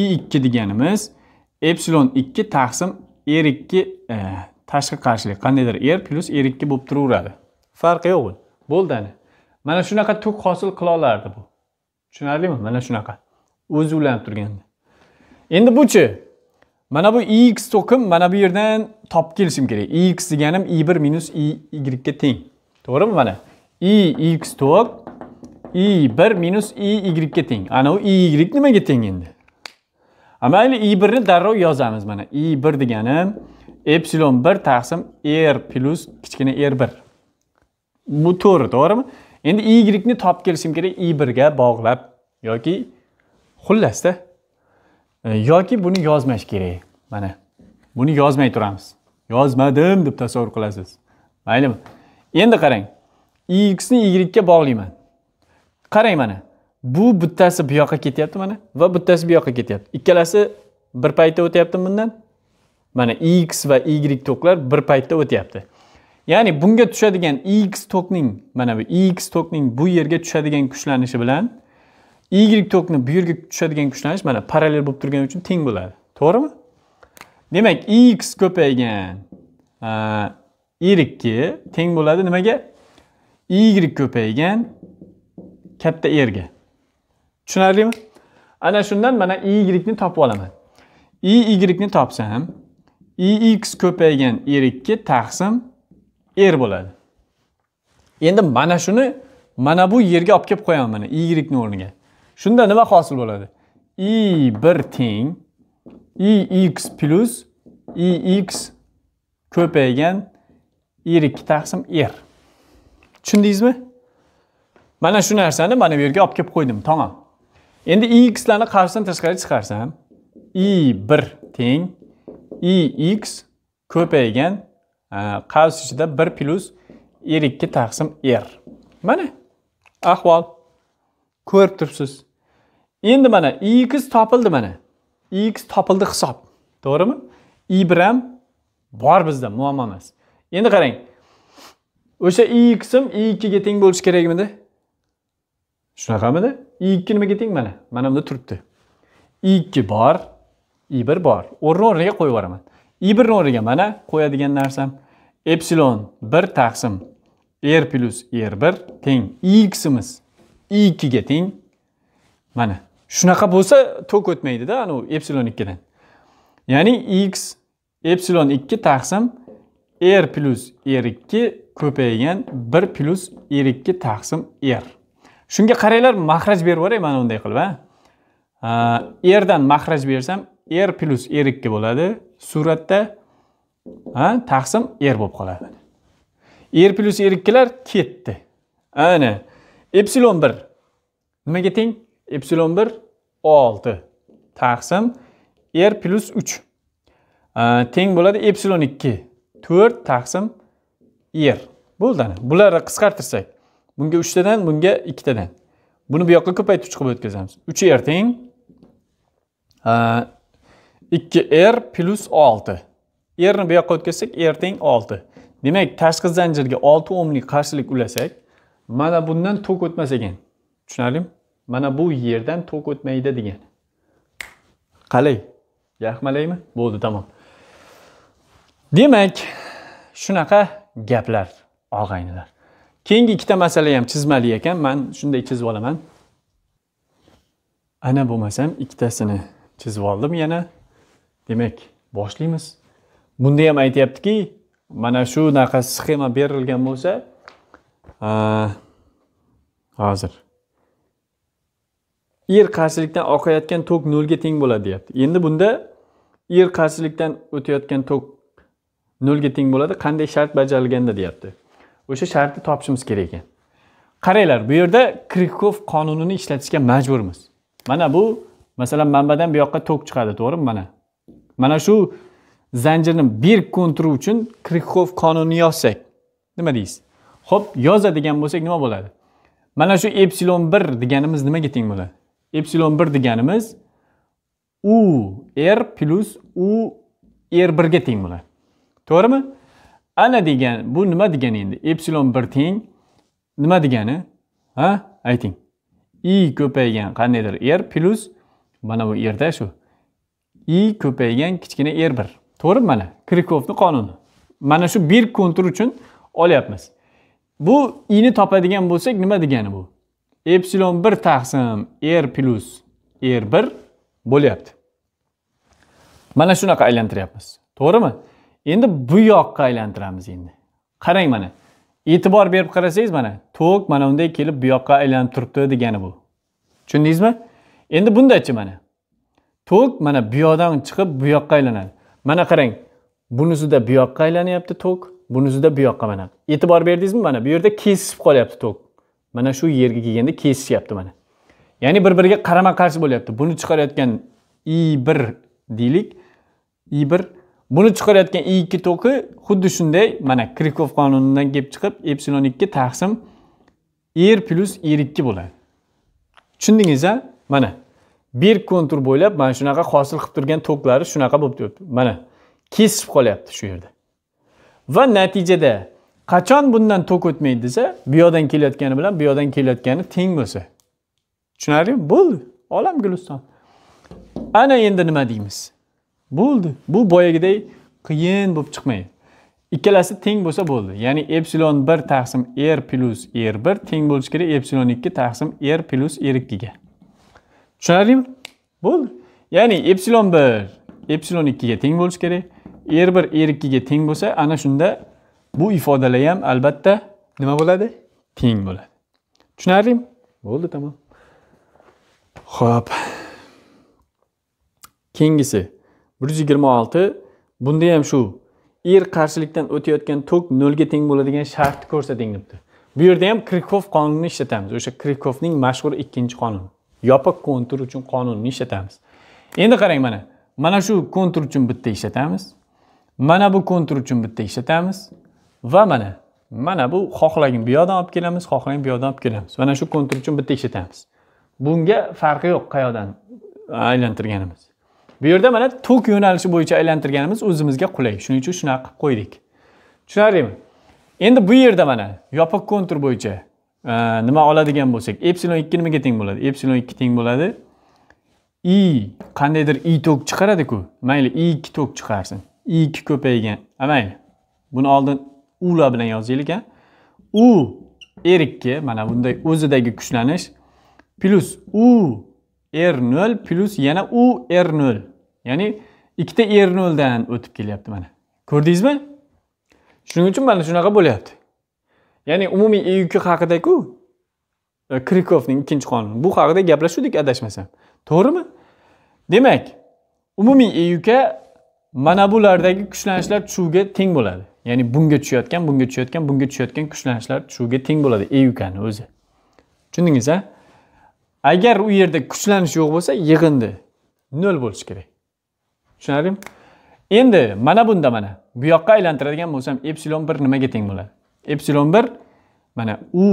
i2 deganimiz epsilon 2 taqsim r2 e, tashqi qarshilik qandaydir r plus r2 bo'lib turaveradi farqi yo'q bu bo'ldi ana mana shunaqa tuk hosil qila olardi bu tushunarlimi mana shunaqa o'zi ulanib turganda endi buchi mana bu ix to'kim mana bu yerdan topib kelishim kerak ix deganim i1 minus i y ga teng To'g'rimi mana? ix to'q i1 minus iy ga teng. Ana u iy nimaga teng endi? Mayli i1 ni darrov yozamiz mana. i1 deganim epsilon 1 taqsim r plus kichkina r1. Bu to'g'ri, to'g'rimi? Endi y ni top kelishim kerak i1 ga bog'lab yoki xullasda e, yoki buni yozmash kerak. Mana buni yozmay turamiz. Yozmadim deb tasavvur qilasiz. Maylimi? endi qarang x ni y ga bog'layman qarang mana bu bittasi bu yoqqa ketyapti mana va bittasi bu yoqqa ketyapti ikkalasi bir paytda o'tyapti bundan mana x va y toklar bir paytda o'tyapti ya'ni bunga tushadigan x tokning mana bu x tokning bu yerga tushadigan kuchlanishi bilan y tokni bu yerga tushadigan kuchlanish mana parallel bo'lib turgani uchun teng bo'ladi to'g'rimi demak x ko'paygan i 2 teng bo'ladi nimaga y ko'paygan katta erga tushunarlimi ana shundan mana i ni topib olaman i ni topsam i x ko'paygan r 2 taqsim r bo'ladi endi mana shuni mana bu yerga olib kelib qo'yaman mana y o'rniga shunda nima hosil bo'ladi i bir teng i x plyus i x ko'paygan er ikki taqsim er tushundingizmi mana shu narsani mana bu yerga olib kelib qo'ydim tamom endi xlarni qarshisidan tashqari chiqarsam i bir teng i x ko'paygan e, qavs ichida bir plyus er ikki taqsim er mana ahvol ko'rib turibsiz endi mana x topildi mana x topildi hisob to'g'rimi i bir ham bor bizda muammo emas endi qarang o'sha i qism i ikkiga teng bo'lishi kerakmidi shunaqamidi i ikki nimaga teng mana mana bunda turibdi i ikki bor i bir bor o'rni o'rniga qo'yib yuboraman i birni o'rniga mana qo'yadigan narsam epsilon bir taqsim r plyus r bir teng i ximiz i ikkiga teng mana shunaqa bo'lsa tok o'tmaydida anavi epsilon ikkidan ya'ni x epsilon ikki taqsim r plus r2 ko'paygan 1 plus r2 taqsim r. Shunga qaranglar, mahraj berib yuboray mana unday qilib, ha? r dan mahraj bersam r plus r2 bo'ladi. Suratda ha, taqsim r bo'lib qoladi. r plus r2 lar ketdi. Ana epsilon 1 nimaga teng? Epsilon 1 6 taqsim r plus 3 teng bo'ladi epsilon 2. to'rt taqsim yer bo'ldi ana bularni qisqartirsak bunga uchtadan bunga ikkitadan buni bu yoqqa ko'paytuvchi qilib o'tkazamiz uch r teng ikki r er plyus olti ni bu yoqqa o'tkazsak r teng olti demak tashqi zanjirga olti o'mlik qarshilik ulasak mana bundan tok o'tmas ekan tushunarlimi mana bu yerdan tok o'tmaydi degan qalay yaxmalaymi bo'ldi tamom demak shunaqa gaplar og'aynilar keyingi ikkita masala ham chizmali ekan man shunday chizib olaman ana bo'lmasam ikkitasini chizib oldim yana demak boshlaymiz bunda ham aytyaptiki mana shunaqa sxema berilgan bo'lsa hozir yer qarshilikdan oqayotgan tok nolga teng bo'ladi deyapti endi bunda yer qarshilikdan o'tayotgan tok nolga teng bo'ladi qanday shart bajarilganda deyapti o'sha shartni topishimiz kerak ekan qaranglar bu yerda krikov qonunini ishlatishga majburmiz mana bu masalan manbadan bu yoqqa tok chiqadi to'g'rimi mana mana shu zanjirni bir ko'ntiriv uchun krikov qonunini yozsak nima deysiz ho'p yozadigan bo'lsak nima bo'ladi mana shu epsilon bir deganimiz nimaga teng bo'ladi epsilon bir deganimiz u r plyus u r birga teng bo'ladi to'g'rimi ana degan bu nima degani endi epsilon bir teng nima degani ha ayting i ko'paygan qandaydir r plyus mana bu erda shu i ko'paygan kichkina r bir to'g'rimi mana krikovni qonuni mana shu bir kontur uchun olyapmiz bu ini topadigan bo'lsak nima degani bu epsilon bir taqsim r plyus r bir bo'lyapti mana shunaqa aylantiryapmiz to'g'rimi endi bu yoqqa aylantiramiz endi qarang mana e'tibor berib qarasangiz mana tok mana unday kelib bu yoqqa aylanib turibdi degani bu tushundingizmi endi bundachi mana tok mana bu yoqdan chiqib bu yoqqa aylanadi mana qarang bunisida bu yoqqa aylanyapti tok bunisida bu yoqqa mana e'tibor berdingizmi mana bu yerda kesishib qolyapti tok mana shu yerga kelganda kesishyapti mana ya'ni bir biriga qarama qarshi bo'lyapti buni chiqarayotgan i bir deylik i bir buni chiqarayotgan i e ikki to'qi xuddi shunday mana krikov qonunidan kelib chiqib epsilon ikki taqsim e r plyus e r ikki bo'ladi tushundingiz a mana bir kontur bo'ylab mana shunaqa hosil qilib turgan toklari shunaqa bo'lib turibdi mana kesishib qolyapti shu yerda va natijada qachon bundan tok o'tmaydi desa bu yoqdan kelayotgani bilan bu yoqdan kelayotgani teng bo'lsa tushunarlimi bo'ldi olam guliston ana endi nima deymiz bo'ldi bu boyagiday qiyin bo'lib chiqmaydi ikkalasi teng bo'lsa bo'ldi ya'ni epsilon bir taqsim r er plyus r er bir teng bo'lishi kerak epsilon ikki taqsim r er plyus r ikkiga tushunarlimi bo'ldi ya'ni epsilon bir epsilon ikkiga teng bo'lishi kerak r bir r ikkiga teng bo'lsa ana shunda bu ifodalar ham albatta nima bo'ladi teng bo'ladi tushunarlimi bo'ldi tamom ho'p keyingisi 126 bunda ham shu er qarshilikdan o'tayotgan tok nolga teng bo'ladigan shartni ko'rsating debdi bu yerda ham krikov qonunini ishlatamiz o'sha krikovning mashhur ikkinchi qonuni yopiq kontur uchun qonunni ishlatamiz endi qarang mana mana shu kontur uchun bitta ishlatamiz mana bu kontur uchun bitta ishlatamiz va mana mana bu xohlagin bu yoqdan olib kelamiz xohlagin bu yoqdan olib kelamiz mana shu kontur uchun bitta ishlatamiz bunga farqi yo'q qayoqdan aylantirganimiz bu yerda mana tok yo'nalishi bo'yicha aylantirganimiz o'zimizga qulay shuning uchun shunaqa qilib qo'ydik tushunarlimi endi bu yerda mana yopiq kontur bo'yicha e, nima oladigan bo'lsak epsilon 2 nimaga teng bo'ladi epsilon 2 teng bo'ladi i qandaydir i tok chiqaradi-ku. mayli i 2 tok chiqarsin i 2 ko'paygan a mayli buni oldin ular bilan yozaylik a u r 2 mana bunday o'zidagi kuchlanish plus u r0 plus yana u r0 ya'ni ikkita r0 dan o'tib kelyapti mana ko'rdingizmi shuning uchun mana shunaqa bo'lyapti ya'ni umumiy e haqida-ku e, krikovning ikkinchi qonuni bu haqida gaplashdik adashmasam to'g'rimi demak umumiy iuk e mana bulardagi kuchlanishlar tushuviga teng bo'ladi ya'ni bunga tushayotgan bunga tushayotgan bunga tushayotgan kuchlanishlar tushuviga teng bo'ladi eukani o'zi tushundingiz a agar u yerda kuchlanish yo'q bo'lsa yig'indi nol bo'lishi kerak tushunarlimi endi mana bunda mana bu yoqqa aylantiradigan bo'lsam epsilon bir nimaga teng bo'ladi epsilon bir mana u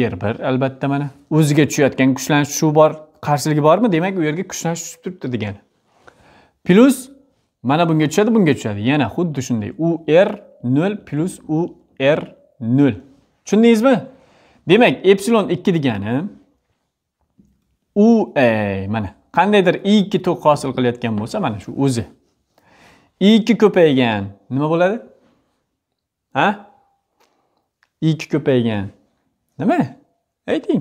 yer bir albatta mana o'ziga tushayotgan kuchlanish shu bor qarshiligi bormi demak u yerga kuchlanish tushib turibdi degani plyus mana bunga tushadi bunga tushadi yana xuddi shunday u r er nol plyus u r er nol tushundingizmi demak epsilon ikki degani u ey mana qandaydir i ikki to'q hosil qilayotgan bo'lsa mana shu o'zi i ikki ko'paygan nima bo'ladi ha i ikki ko'paygan nima ayting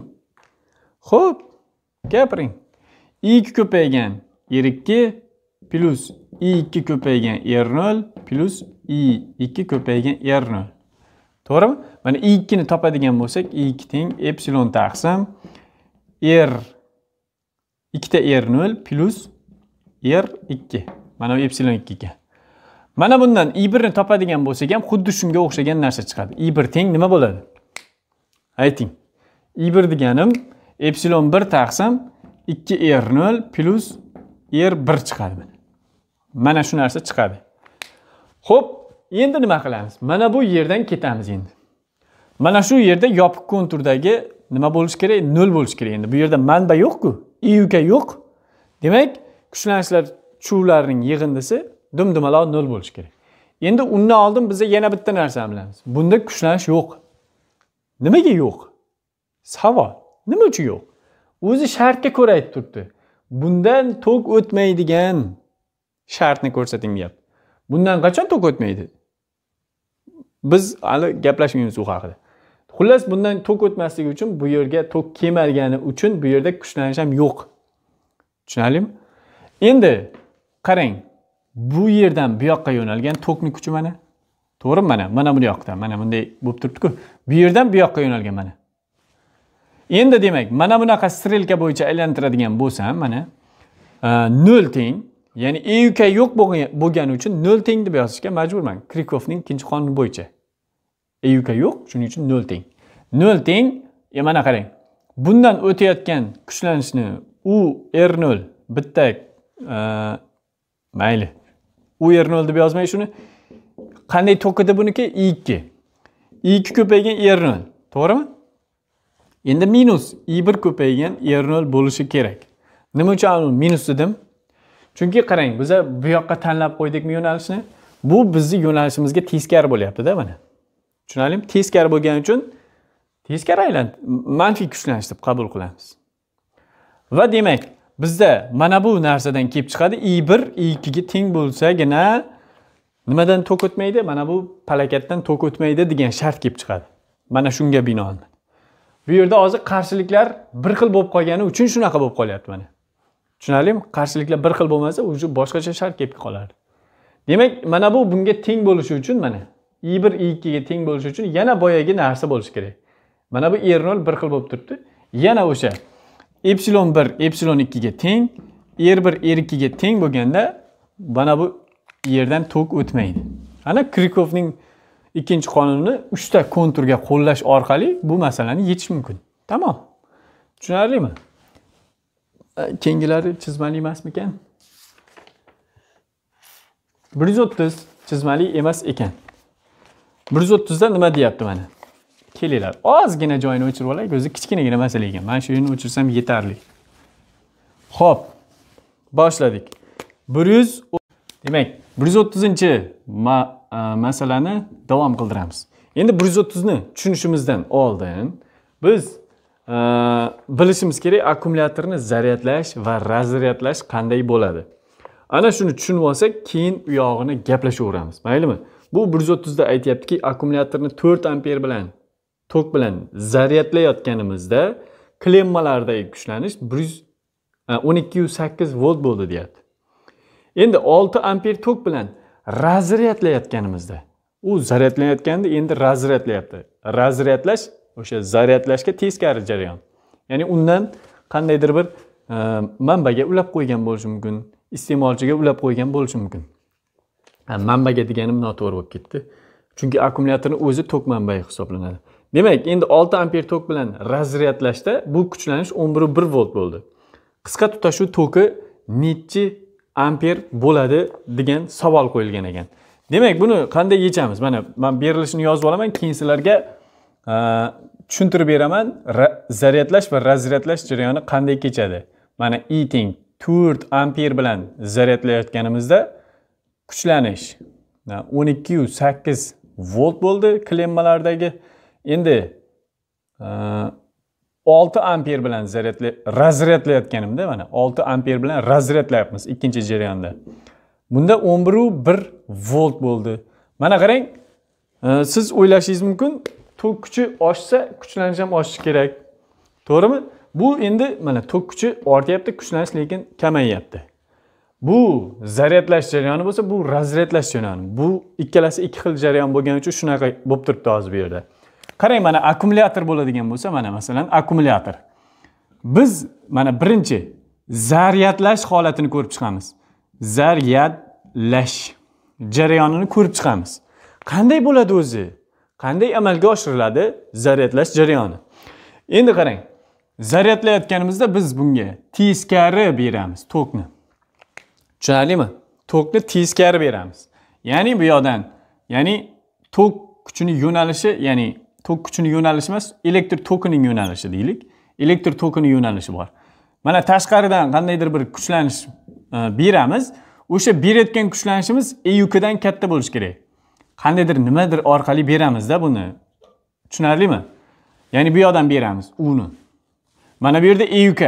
ho'p gapiring i ikki ko'paygan r ikki plyus i ikki ko'paygan r nol plyus i ikki ko'paygan r nol to'g'rimi mana i ikkini topadigan bo'lsak i ikki teng epsilon taqsim r ikkita r nol plus r ikki mana bu epsilon ikki ekan mana bundan i birni topadigan bo'lsak ham xuddi shunga o'xshagan narsa chiqadi i bir teng nima bo'ladi ayting i bir deganim epsilon bir taqsim ikki r nol plus r bir chiqadi mana mana shu narsa chiqadi ho'p endi nima qilamiz mana bu yerdan ketamiz endi mana shu yerda yopiq konturdagi nima bo'lishi kerak nol bo'lishi kerak endi bu yerda manba yo'qku uka yo'q demak kuchlanishlar chuvlarining yig'indisi dumaloq nol bo'lishi kerak endi undan oldin biza yana bitta narsani bilamiz bunda kuchlanish yo'q nimaga yo'q savol nima uchun yo'q o'zi shartga ko'ra aytib turibdi bundan tok o'tmaydigan shartni ko'rsating deyapti bundan qachon tok o'tmaydi biz hali gaplashmaymiz u haqida xullas bundan tok o'tmasligi uchun bu yerga tok kelmagani uchun bu yerda kuchlanish ham yo'q tushunarlimi endi qarang bu yerdan bu yoqqa yo'nalgan tokni kuchi mana to'g'rimi mana mana bu yoqda mana bunday bo'lib turibdiku bu yerdan bu yoqqa yo'nalgan mana endi demak mana bunaqa strelka bo'yicha aylantiradigan bo'lsam mana e, nol teng ya'ni euka yo'q bo'lgani uchun nol teng deb yozishga majburman krikovning ikkinchi qonuni bo'yicha euka yo'q shuning uchun nol teng nol teng e, mana qarang bundan o'tayotgan kuchlanishni u r nol bitta e, mayli u r nol deb yozmay shuni qanday edi buniki i e ikki i ikki ko'paygan r nol to'g'rimi endi minus i bir ko'paygan r nol bo'lishi kerak nima uchun minus dedim chunki qarang biza bu yoqqa tanlab qo'ydikmi yo'nalishni bu bizni yo'nalishimizga teskari bo'lyaptida mana tushunarlimi teskari bo'lgani uchun teskari aylan manfiy kuchlanish deb qabul qilamiz va demak bizda mana bu narsadan kelib chiqadi i bir i ikkiga teng bo'lsagina nimadan tok o'tmaydi mana bu palakatdan tok o'tmaydi degan shart kelib chiqadi mana shunga binoan bu yerda hozir qarshiliklar bir xil bo'lib qolgani uchun shunaqa bo'lib qolyapti mana tushunarlimi qarshiliklar bir xil bo'lmasa уже boshqacha shart kelib qoladi demak mana bu bunga teng bo'lishi uchun mana i e bir e i ga teng bo'lishi uchun yana boyagi narsa bo'lishi kerak mana bu r e nol bir xil bo'lib turibdi yana o'sha epsilon bir epsilon ikkiga teng r bir r ikkiga teng bo'lganda mana bu yerdan tok o'tmaydi ana krikovning ikkinchi qonunni uchta konturga qo'llash orqali bu masalani yechish mumkin tamom tushunarlimi keyingilari chizmali emasmikan bir yuz o'ttiz chizmali emas ekan bir yuz o'ttizda nima deyapti mana kelinglar ozgina joyini o'chirib olaylik o'zi kichkinagina masala ekan mana shu yerni o'chirsam yetarli ho'p boshladik bir yuz demak bir yuz o'ttizinchi e, masalani davom qildiramiz endi bir yuz o'ttizni tushunishimizdan oldin biz e, bilishimiz kerak akkumulyatorni zaryadlash va razryadlash qanday bo'ladi ana shuni tushunib olsak keyin u yog'ini gaplashaveramiz maylimi bu 130 da aytyaptiki akkumulyatorni 4 amper bilan tok bilan zaryadlayotganimizda klemmalardagi kuchlanish 1208 e, volt bo'ldi deyapti endi 6 amper tok bilan razryadlayotganimizda u zaryadlanayotganda endi razryadlayapti razryadlash o'sha zaryadlashga teskari jarayon ya'ni undan qandaydir bir e, manbaga ulab qo'ygan bo'lishi mumkin iste'molchiga ulab qo'ygan bo'lishi mumkin manbaga deganim noto'g'ri bo'lib ketdi chunki akkumulyatorni o'zi tok manbai hisoblanadi demak endi olti amper tok bilan razryadlashda bu kuchlanish o'n biru bir volt bo'ldi qisqa tutashuv toki nechi amper bo'ladi degan savol qo'yilgan ekan demak buni qanday yechamiz mana man berilishini yozib olaman keyin sizlarga tushuntirib beraman zaryadlash va razryadlash jarayoni qanday kechadi mana i teng to'rt amper bilan zaryadlayotganimizda kuchlanish o'n ikki yuz sakkiz volt bo'ldi klemmalardagi endi e, olti amper bilan zaryadla razryadlayotganimda mana olti amper bilan razryadlayapmiz ikkinchi jarayonda bunda o'n biru bir volt bo'ldi mana qarang e, siz o'ylashingiz mumkin tok kuchi oshsa kuchlanish ham oshishi kerak to'g'rimi bu endi mana tok kuchi ortyapti kuchlanish lekin kamayyapti bu zaryadlash jarayoni bo'lsa bu razryadlash jarayoni bu ikkalasi ikki xil jarayon bo'lgani uchun shunaqa bo'lib turibdi hozir bu yerda qarang mana akkumulyator bo'ladigan bo'lsa mana masalan akkumulyator biz mana birinchi zaryadlash holatini ko'rib chiqamiz zaryadlash jarayonini ko'rib chiqamiz qanday bo'ladi o'zi qanday amalga oshiriladi zaryadlash jarayoni endi qarang zaryadlayotganimizda biz bunga teskari beramiz tokni tushunarlimi tokni teskari beramiz ya'ni bu yoqdan ya'ni tok kuchini yo'nalishi ya'ni tok kuchini yo'nalishi emas elektr tokining yo'nalishi deylik elektr tokini yo'nalishi bor mana tashqaridan qandaydir bir kuchlanish e, beramiz o'sha berayotgan kuchlanishimiz eyukidan katta bo'lishi kerak qandaydir nimadir orqali beramizda buni tushunarlimi ya'ni bu yoqdan beramiz uni mana bu yerda euk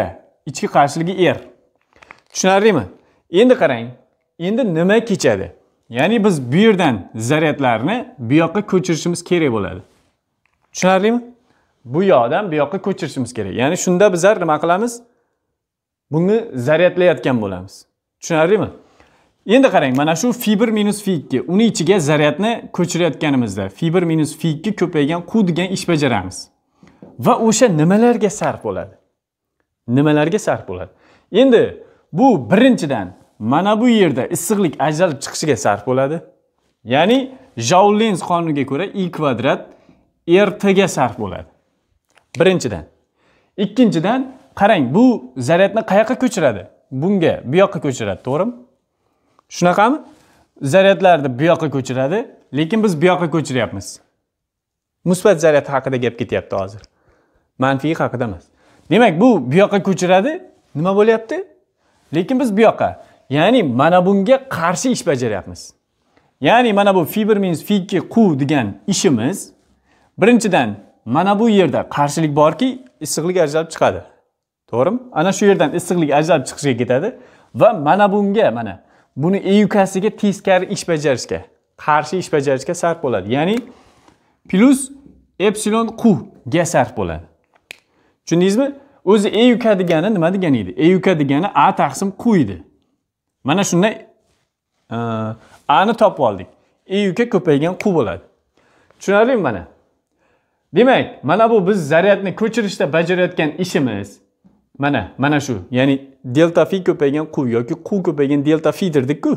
ichki qarshiligi r tushunarlimi endi qarang endi nima kechadi ya'ni biz bu yerdan zaryadlarni bu yoqqa ko'chirishimiz kerak bo'ladi tushunarlimi bu yoqdan bu yoqqa ko'chirishimiz kerak ya'ni shunda bizlar nima qilamiz buni zaryadlayotgan bo'lamiz tushunarlimi endi qarang mana shu fi 1 minus fi ikki uni ichiga zaryadni ko'chirayotganimizda fi 1 minus fi ikki ko'paygan q degan ish bajaramiz va o'sha nimalarga sarf bo'ladi nimalarga sarf bo'ladi endi bu birinchidan mana bu yerda issiqlik ajralib chiqishiga sarf bo'ladi ya'ni jaulens qonuniga ko'ra i kvadrat rtga sarf bo'ladi birinchidan ikkinchidan qarang bu zaryadni qayoqqa ko'chiradi bunga bu yoqqa ko'chiradi to'g'rimi shunaqami zaryadlarni bu yoqqa ko'chiradi lekin biz bu yoqqa ko'chiryapmiz musbat zaryad haqida gap ketyapti hozir manfiy haqida emas demak bu bu yoqqa ko'chiradi nima bo'lyapti lekin biz bu yoqqa ya'ni mana bunga qarshi ish bajaryapmiz ya'ni mana bu fi bir minus fi ikki quv degan ishimiz birinchidan mana bu yerda qarshilik borki issiqlik ajralib chiqadi to'g'rimi ana shu yerdan issiqlik ajralib chiqishga ketadi va mana bunga mana buni eukasiga teskari ish bajarishga qarshi ish bajarishga sarf bo'ladi ya'ni plyus epsilon q ga sarf bo'ladi tushundingizmi o'zi euk degani nima degani edi euk degani a taqsim q edi mana shunday e, a ni topib oldik e ga ko'paygan q bo'ladi tushunarlimi mana demak mana bu biz zaryadni ko'chirishda bajarayotgan ishimiz mana mana shu ya'ni delta fi ko'paygan q yoki q ko'paygan delta fi dedikku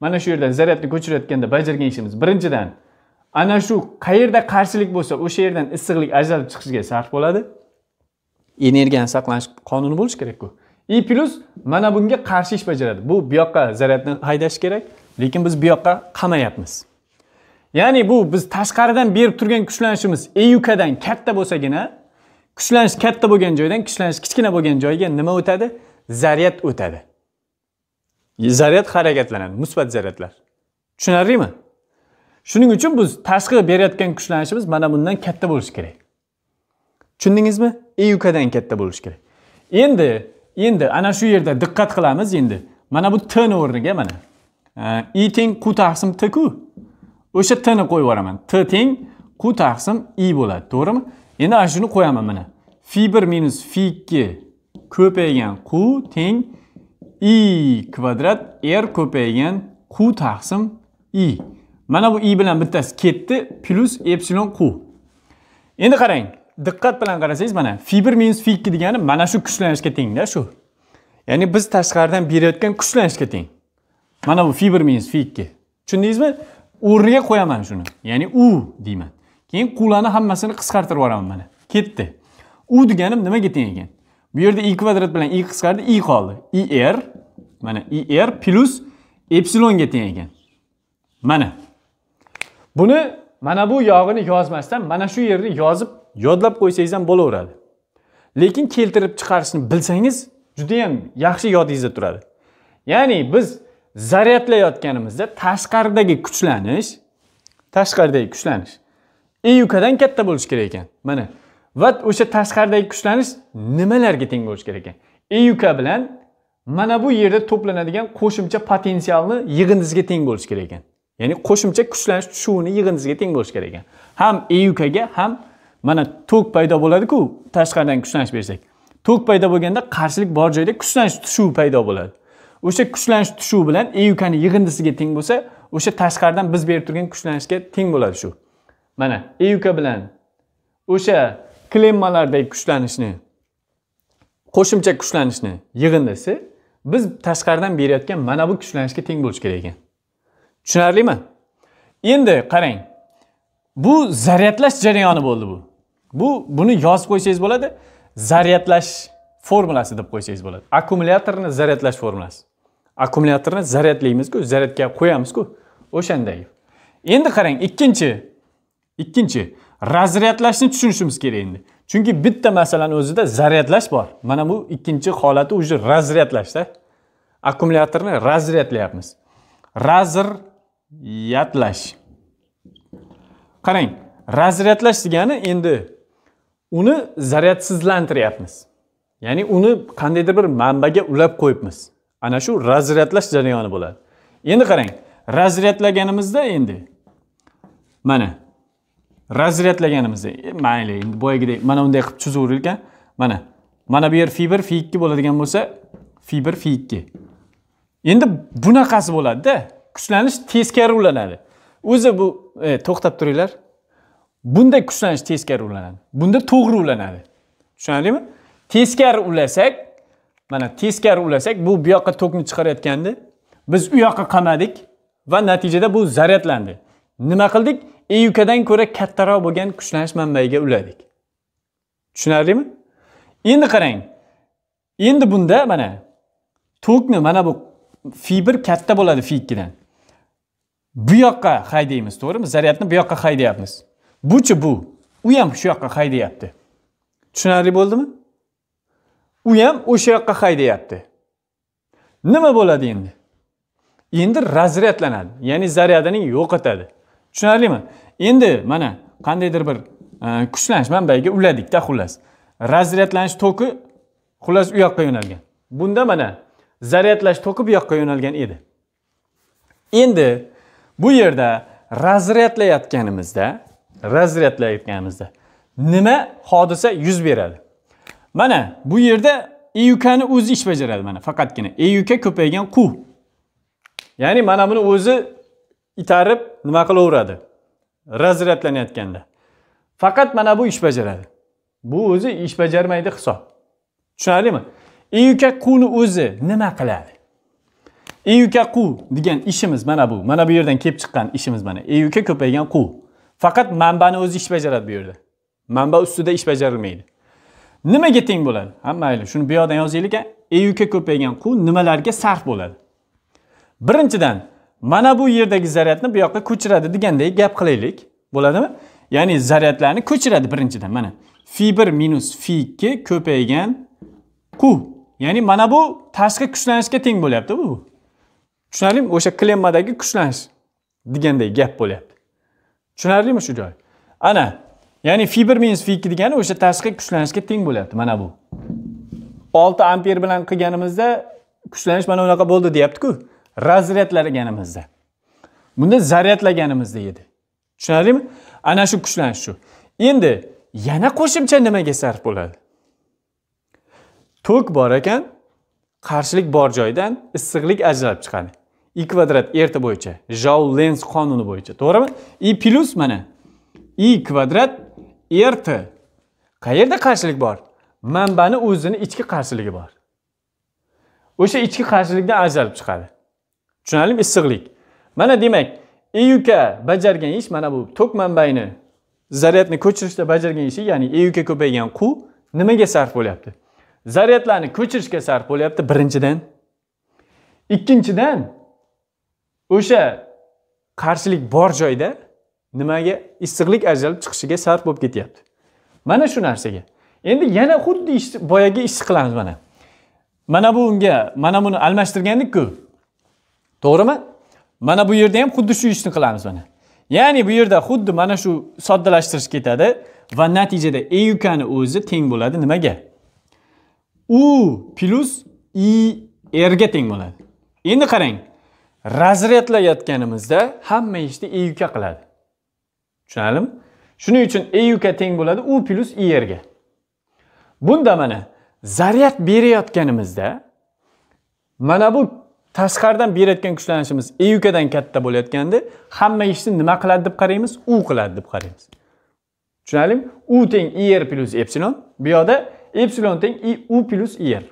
mana shu yerdan zaryadni ko'chirayotganda bajargan ishimiz birinchidan ana shu qayerda qarshilik bo'lsa o'sha yerdan issiqlik ajralib chiqishiga sarf bo'ladi energiyani saqlanish qonuni bo'lishi kerakku i e plus mana bunga qarshi ish bajaradi bu bu yoqqa zaryadni haydash kerak lekin biz bu yoqqa qamayapmiz ya'ni bu biz tashqaridan berib turgan kuchlanishimiz eukdan katta bo'lsagina kuchlanish katta bo'lgan joydan kuchlanish kichkina bo'lgan joyga nima o'tadi zaryad o'tadi zaryad harakatlanadi musbat zaryadlar tushunarlimi shuning uchun biz tashqi berayotgan kuchlanishimiz mana bundan katta bo'lishi kerak tushundingizmi eukdan katta bo'lishi kerak endi endi ana shu yerda diqqat qilamiz endi mana bu t ni o'rniga mana e, i teng q taqsim t ku o'sha t ni qo'yib yuboraman t teng q taqsim i bo'ladi to'g'rimi endi ana shuni qo'yaman mana fi bir minus fi ikki ko'paygan q teng i kvadrat r ko'paygan q taqsim i mana bu i bilan bittasi ketdi plyus epsilon q endi qarang diqqat bilan qarasangiz mana fi bir minus fi ikki degani mana shu kuchlanishga tengda shu ya'ni biz tashqaridan berayotgan kuchlanishga teng mana bu fi bir minus fi ikki tushundingizmi o'rniga qo'yaman shuni ya'ni u deyman keyin qulani hammasini qisqartirib yuboraman mana ketdi u deganim nimaga teng ekan bu yerda i kvadrat bilan i qisqardi i qoldi i r mana i r plyus epsilonga teng ekan mana buni mana bu yog'ini yozmasdan mana shu yerni yozib yodlab qo'ysangiz ham bo'laveradi lekin keltirib chiqarishni bilsangiz judayam yaxshi yodingizda turadi ya'ni biz zaryadlayotganimizda tashqaridagi kuchlanish tashqaridagi kuchlanish iukadan katta bo'lishi kerak ekan mana va o'sha tashqaridagi kuchlanish nimalarga teng bo'lishi kerak ekan iuka bilan mana bu yerda to'planadigan qo'shimcha potensialni yig'indisiga teng bo'lishi kerak ekan ya'ni qo'shimcha kuchlanish tushuvini yig'indisiga teng bo'lishi kerak ekan ham iukaga ham mana tok paydo bo'ladiku tashqaridan kuchlanish bersak tok paydo bo'lganda qarshilik bor joyda kuchlanish tushuvi paydo bo'ladi o'sha kuchlanish tushuvi bilan eukani yig'indisiga teng bo'lsa o'sha tashqaridan biz berib turgan kuchlanishga teng bo'ladi shu mana euka bilan o'sha klemmalardagi kuchlanishni qo'shimcha kuchlanishni yig'indisi biz tashqaridan berayotgan mana bu kuchlanishga teng bo'lishi kerak ekan tushunarlimi endi qarang bu zaryadlash jarayoni bo'ldi bu bu buni yozib qo'ysangiz bo'ladi zaryadlash formulasi deb qo'ysangiz bo'ladi akkumulyatorni zaryadlash formulasi akkumulyatorni zaryadlaymizku zaryadga qo'yamizku o'shanday endi qarang ikkinchi ikkinchi razryadlashni tushunishimiz kerak endi chunki bitta masalani o'zida zaryadlash bor mana bu ikkinchi holati уже razryadlashda akkumulyatorni razryadlayapmiz razryadlash qarang razryadlash degani endi uni zaryadsizlantiryapmiz ya'ni uni qandaydir bir manbaga ulab qo'yibmiz ana shu razryadlash jarayoni bo'ladi endi qarang razryadlaganimizda endi mana razryadlaganimizda e, mayli endi boyagidek mana bunday qilib chizaver ekan mana mana bu yer fi bir fi ikki bo'ladigan bo'lsa fi bir fi ikki endi bunaqasi bo'ladida kuchlanish teskari ulanadi o'zi bu e, to'xtab turinglar bunda kuchlanish teskari ulanadi bunda to'g'ri ulanadi tushunarlimi teskari ulasak mana teskari ulasak bu bu yoqqa tokni chiqarayotgandi biz u yoqqa qamadik va natijada bu zaryadlandi nima qildik eukadan ko'ra kattaroq bo'lgan kuchlanish manbayiga uladik tushunarlimi endi qarang endi bunda mana tokni mana bu fibr katta bo'ladi fi ikkidan bu yoqqa haydaymiz to'g'rimi zaryadni bu yoqqa haydayapmiz buchi bu u ham shu yoqqa haydayapti tushunarli bo'ldimi u ham o'sha yoqqa haydayapti nima bo'ladi endi endi razryadlanadi ya'ni zaryadini yo'qotadi tushunarlimi endi mana qandaydir bir e, kuchlanish manbayiga uladikda xullas razryadlanish toki xullas u yoqqa yo'nalgan bunda mana zaryadlash toki bu yoqqa yo'nalgan edi endi bu yerda razryadlayotganimizda razryadlar aytganimizda nima hodisa yuz beradi mana bu yerda eukani o'zi ish bajaradi mana faqatgina euka ko'paygan quv ya'ni mana buni o'zi itarib nima qilaveradi razryadlanayotganda faqat mana bu ish bajaradi bu o'zi ish bajarmaydi hisob tushunarlimi euka quvni o'zi nima qiladi euka quv degan ishimiz mana bu mana bu yerdan kelib chiqqan ishimiz mana euka ko'paygan quv Faqat manbani o'zi ish bajaradi bu yerda. Manba ustida ish bajarilmaydi. Nimaga teng bo'ladi? Ha, mayli, shuni bu yoqdan yozaylik. EUK ko'paygan ku nimalarga sarf bo'ladi? Birinchidan, mana bu yerdagi zaryadni bu yoqqa ko'chiradi degandek gap qilaylik. Bo'ladimi? Ya'ni zaryadlarni ko'chiradi birinchidan mana. Fi1 minus Fi2 ko'paygan ku. Ya'ni mana bu tashqi kuchlanishga teng yaptı bu. Tushunarlimi? O'sha klemmadagi kuchlanish degandek gap yaptı. tushunarlimi shu joy ana ya'ni fi bir minus fi ikki degani o'sha tashqi kuchlanishga teng bo'lyapti mana bu olti amper bilan qilganimizda kuchlanish mana unaqa bo'ldi deyaptiku razryadlaganimizda bunda zaryadlaganimizda edi tushunarlimi ana shu kuchlanish shu endi yana qo'shimcha nimaga sarf bo'ladi tok bor ekan qarshilik bor joydan issiqlik ajralib chiqadi i kvadrat erta bo'yicha jau lens qonuni bo'yicha to'g'rimi i plyus mana i kvadrat erta qayerda qarshilik bor manbani o'zini ichki qarshiligi bor o'sha ichki qarshilikdan ajralib chiqadi tushunarlimi issiqlik mana demak euka bajargan ish mana bu tok manbayni zaryadni ko'chirishda bajargan ishi ya'ni euka ko'paygan quv nimaga sarf bo'lyapti zaryadlarni ko'chirishga sarf bo'lyapti birinchidan ikkinchidan o'sha qarshilik bor joyda nimaga issiqlik ajralib chiqishiga sarf bo'lib ketyapti mana shu narsaga endi yana xuddi boyagi ishni qilamiz mana mana bu unga mana buni almashtirgandikku to'g'rimi mana bu yerda ham xuddi shu ishni qilamiz mana ya'ni bu yerda xuddi mana shu soddalashtirish ketadi va natijada eukani o'zi teng bo'ladi nimaga u plyus i erga teng bo'ladi endi qarang razredlayotganimizda hamma ishni işte euka qiladi tushunarlimi shuning uchun euka teng bo'ladi u plyus erga bunda mana zaryad berayotganimizda mana bu tashqaridan berayotgan kuchlanishimiz eukadan katta bo'layotganda hamma ishni nima qiladi deb qaraymiz u qiladi deb qaraymiz tushunarlimi u teng er plyus epsilon bu yoqda epsilon teng u plyus er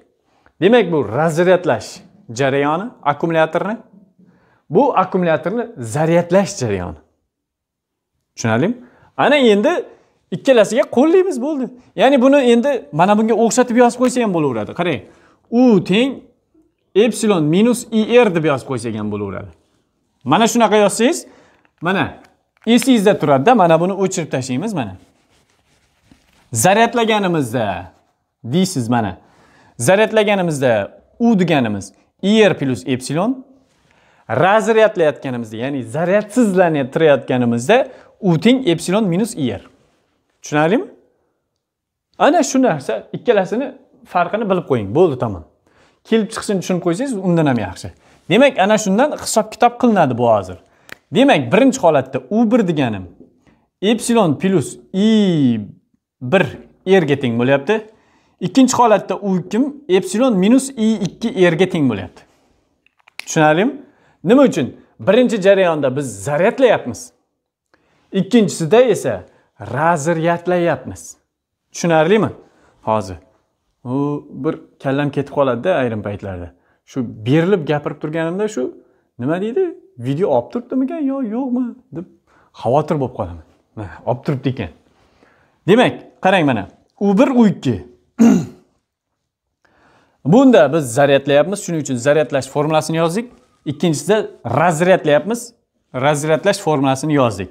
demak bu razryadlash jarayoni akkumulyatorni bu akkumulyatorni zaryadlash jarayoni tushunarlimi ana endi ikkalasiga qo'llaymiz bo'ldi ya'ni buni endi mana bunga o'xshatib yozib qo'ysa ham bo'laveradi qarang u teng epsilon minus ir deb yozib qo'ysak ham bo'laveradi mana shunaqa yozsangiz mana esingizda turadida mana buni o'chirib tashlaymiz mana zaryadlaganimizda deysiz mana zaryadlaganimizda u deganimiz ir plyus epsilon razryadlayotganimizda ya'ni zaryadsizlanayotganimizda u teng epsilon minus ir tushunarlimi ana shu narsa ikkalasini farqini bilib qo'ying bo'ldi tamom kelib chiqishini tushunib qo'ysangiz undan ham yaxshi demak ana shundan hisob kitob qilinadi bu hozir demak birinchi holatda u bir deganim epsilon plyus i bir erga teng bo'lyapti ikkinchi holatda u kim epsilon minus i ikki erga teng bo'lyapti tushunarlimi nima uchun birinchi jarayonda biz zaryadlayapmiz ikkinchisida esa razryadlayapmiz tushunarlimi hozir u bir kallam ketib qoladida ayrim paytlarda shu berilib gapirib turganimda shu nima deydi video olib turibdimikan yo yo'qmi deb xavotir bo'lib qolaman olib turibdi ekan demak qarang mana u bir u ikki bunda biz zaryadlayapmiz shuning uchun zaryadlash formulasini yozdik ikkinchisida razryadlayapmiz razryadlash formulasini yozdik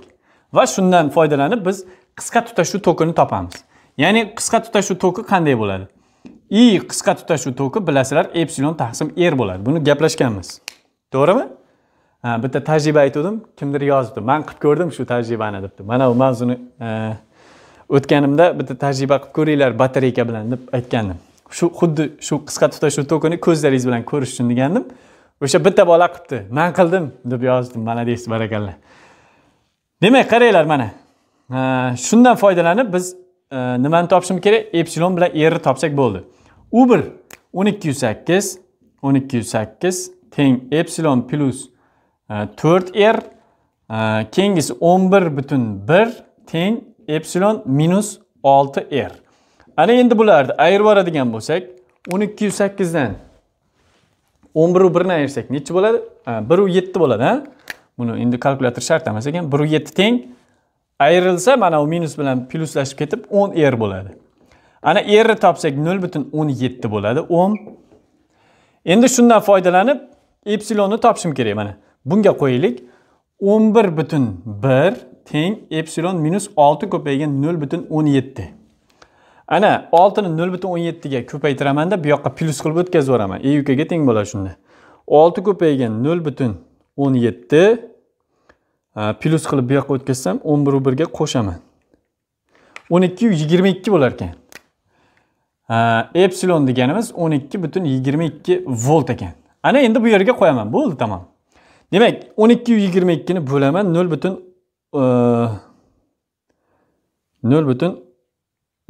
va shundan foydalanib biz qisqa tutashuv tokini topamiz ya'ni qisqa tutashuv toki qanday bo'ladi i qisqa tutashuv toki bilasizlar epsilon taqsim r bo'ladi buni gaplashganmiz to'g'rimi bitta tajriba aytuvdim kimdir yozibdi man qilib ko'rdim shu tajribani debdi mana bu mavzuni e, o'tganimda bitta tajriba qilib ko'ringlar batareyka bilan deb aytgandim shu xuddi shu qisqa tutashuv tokini ko'zlaringiz bilan ko'rish uchun degandim o'sha bitta bola qilibdi man qildim deb yozdim mana deysiz barakalla demak qaranglar mana shundan foydalanib biz e, nimani topishim kerak epsilon bilan erni topsak bo'ldi u bir o'n ikki yuz sakkiz o'n ikki yuz sakkiz teng epsilon plyus e, to'rt r e, keyingisi o'n bir butun bir teng epsilon minus olti r ana endi bularni ayirib yuboradigan bo'lsak o'n ikki yuz sakkizdan o'n biru birni ayirsak nechi bo'ladi biru yetti bo'ladi buni endi kalkulyator shart emas ekan biru yetti teng ayrilsa mana u minus bilan pluslashib ketib o'n r er bo'ladi ana erni topsak nol butun o'n yetti bo'ladi o'n endi shundan foydalanib epsilonni topishim kerak mana bunga qo'yaylik o'n bir butun bir teng epsilon minus olti ko'paygan nol butun o'n yetti ana oltini nol butun o'n yettiga ko'paytiramanda bu yoqqa plyus qilib o'tkazib yuboraman e yukaga teng bo'ladi shunda olti ko'paygan nol butun o'n yetti plyus qilib bu yoqqa o'tkazsam o'n biru birga qo'shaman o'n ikkiyu yigirma ikki epsilon deganimiz o'n ikki butun yigirma ikki volt ekan ana endi bu yerga qo'yaman bo'ldi tamom demak o'n ni yigirma ikkini bo'laman nol butun e, nol butun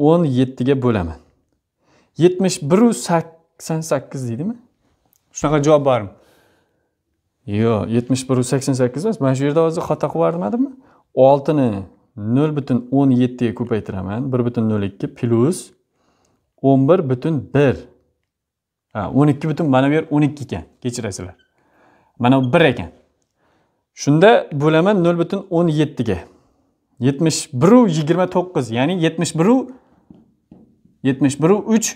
o'n yettiga bo'laman yetmish biru sakson sakkiz deydimi shunaqa javob bormi yo'q yetmish biru sakson sakkiz emas mana shu yerda hozir xato qilib yubormadimmi oltini nol butun o'n yettiga ko'paytiraman bir butun nol ikki plyus o'n bir butun bir o'n ikki butun mana bu yer o'n ikki ekan kechirasizlar mana bu bir ekan shunda bo'laman nol butun o'n yettiga yetmish biru yigirma to'qqiz ya'ni yetmish biru yetmish biru uch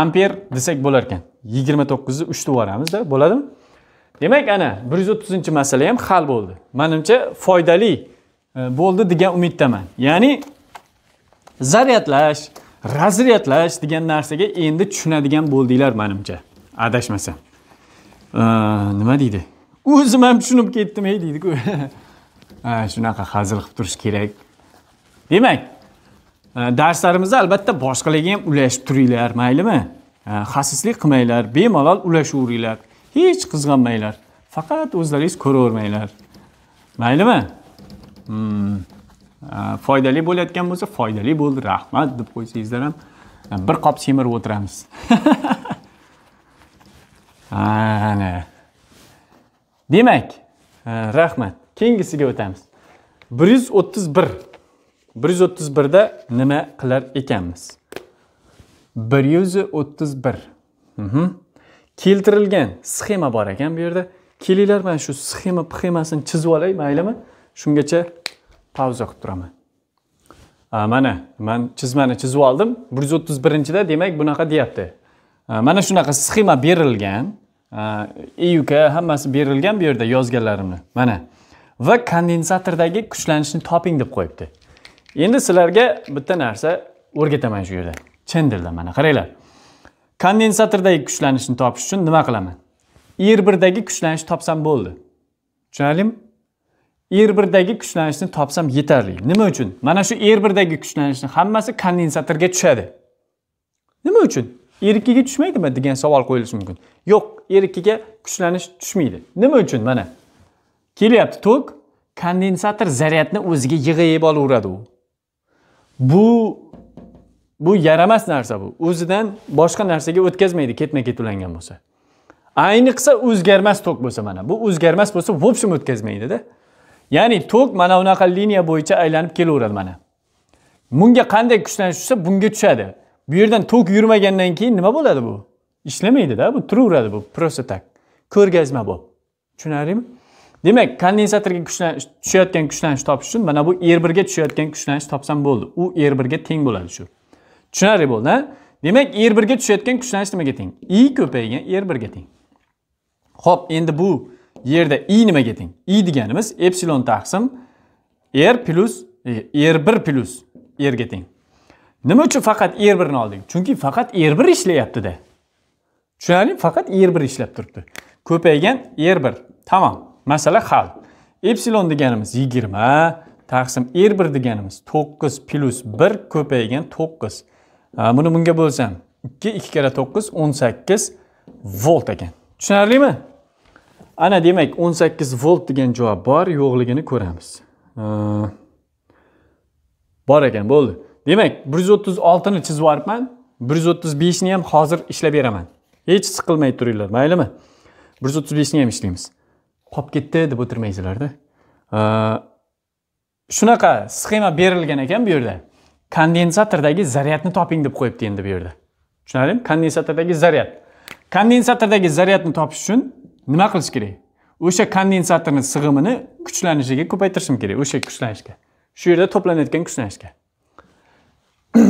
amper desak bo'lar ekan yigirma to'qqizni uch deb yuboramizda bo'ladimi demak ana bir yuz o'ttizinchi masala ham hal bo'ldi manimcha foydali e, bo'ldi degan umiddaman ya'ni zaryadlash razryadlash degan narsaga endi tushunadigan bo'ldinglar manimcha adashmasam e, nima deydi o'zim ham tushunib ketdim ey deydiku shunaqa hazil qilib turish kerak demak Э, darslarimizda albatta boshqalarga ham ulashib turinglar maylimi э, xasislik qilmanglar bemalol ulashaveringlar hech qizg'anmanglar faqat o'zlaringiz ko'ravermanglar maylimi hmm. Э, foydali bo'layotgan bo'lsa foydali bo'ldi rahmat deb qo'ysangizlar ham bir qop semirib o'tiramiz ana demak rahmat keyingisiga o'tamiz bir yuz o'ttiz bir bir yuz o'ttiz birda nima qilar ekanmiz bir yuz o'ttiz bir mhm. keltirilgan sxema bor ekan bu yerda kelinglar mana shu sxema pxemasini chizib olay maylimi shungacha pauza qilib turaman mana man chizmani chizib oldim bir yuz o'ttiz birinchida demak bunaqa deyapti mana shunaqa sxema berilgan euk hammasi berilgan bu yerda yozganlarimni mana va kondensatordagi kuchlanishni toping deb qo'yibdi endi sizlarga bitta narsa o'rgataman shu yerda chin mana qaranglar kondensatordagi kuchlanishni topish uchun nima qilaman R1 birdagi kuchlanishni topsam bo'ldi tushunarlimi 1 birdagi kuchlanishni topsam yetarli nima uchun mana shu R1 birdagi kuchlanishni hammasi kondensatorga tushadi nima uchun R2 ikkiga tushmaydimi degan savol qo'yilishi mumkin yo'q R2 ikkiga kuchlanish tushmaydi nima uchun mana kelyapti tok kondensator zaryadni o'ziga yig'ib olaveradi u bu bu yaramas narsa bu o'zidan boshqa narsaga o'tkazmaydi ketma ket ulangan bo'lsa ayniqsa o'zgarmas tok bo'lsa mana bu o'zgarmas bo'lsa общем o'tkazmaydida ya'ni tok mana unaqa liniya bo'yicha aylanib kelaveradi mana bunga qanday kuchlanish tushsa bunga tushadi bu yerdan tok yurmagandan keyin nima bo'ladi bu ishlamaydida bu turaveradi bu просто так ko'rgazma bu tushunarlimi demak kondensatorga kuchlanish tushayotgan kuchlanish topish uchun mana bu r er birga tushayotgan kuchlanish topsam bo'ldi u r er birga teng bo'ladi shu tushunarli bo'ldi demak r er birga tushayotgan kuchlanish nimaga teng i ko'paygan r birga teng ho'p endi bu yerda i nimaga teng i deganimiz epsilon taqsim r plus, e, r bir plyus rga teng nima uchun faqat r birni oldik chunki faqat r bir da. tushunarlimi faqat r bir ishlab turibdi ko'paygan r bir Tamam. Masala hal. Epsilon deganimiz 20 taqsim R1 deganimiz 9 plus 1 ko'paygan 9. Buni bunga bo'lsam 2 2 kira 9 18 volt ekan. Tushunarlimi? Ana demak 18 volt degan javob bor, yo'qligini ko'ramiz. Bor ekan, bo'ldi. Demak, 136 ni chizib yuboribman. 135 ni ham hozir ishlab beraman. Hech siqilmay turinglar, maylimi? 135 ni ham ishlaymiz. qolib ketdi deb o'tirmaysizlarda shunaqa sxema berilgan ekan bu yerda kondensatordagi zaryadni toping deb qo'yibdi endi bu yerda tushunarlimi kondensatordagi zaryad kondensatordagi zaryadni topish uchun nima qilish kerak o'sha kondensatorni sig'imini kuchlanishiga ko'paytirishim kerak o'sha kuchlanishga shu yerda to'planayotgan kuchlanishga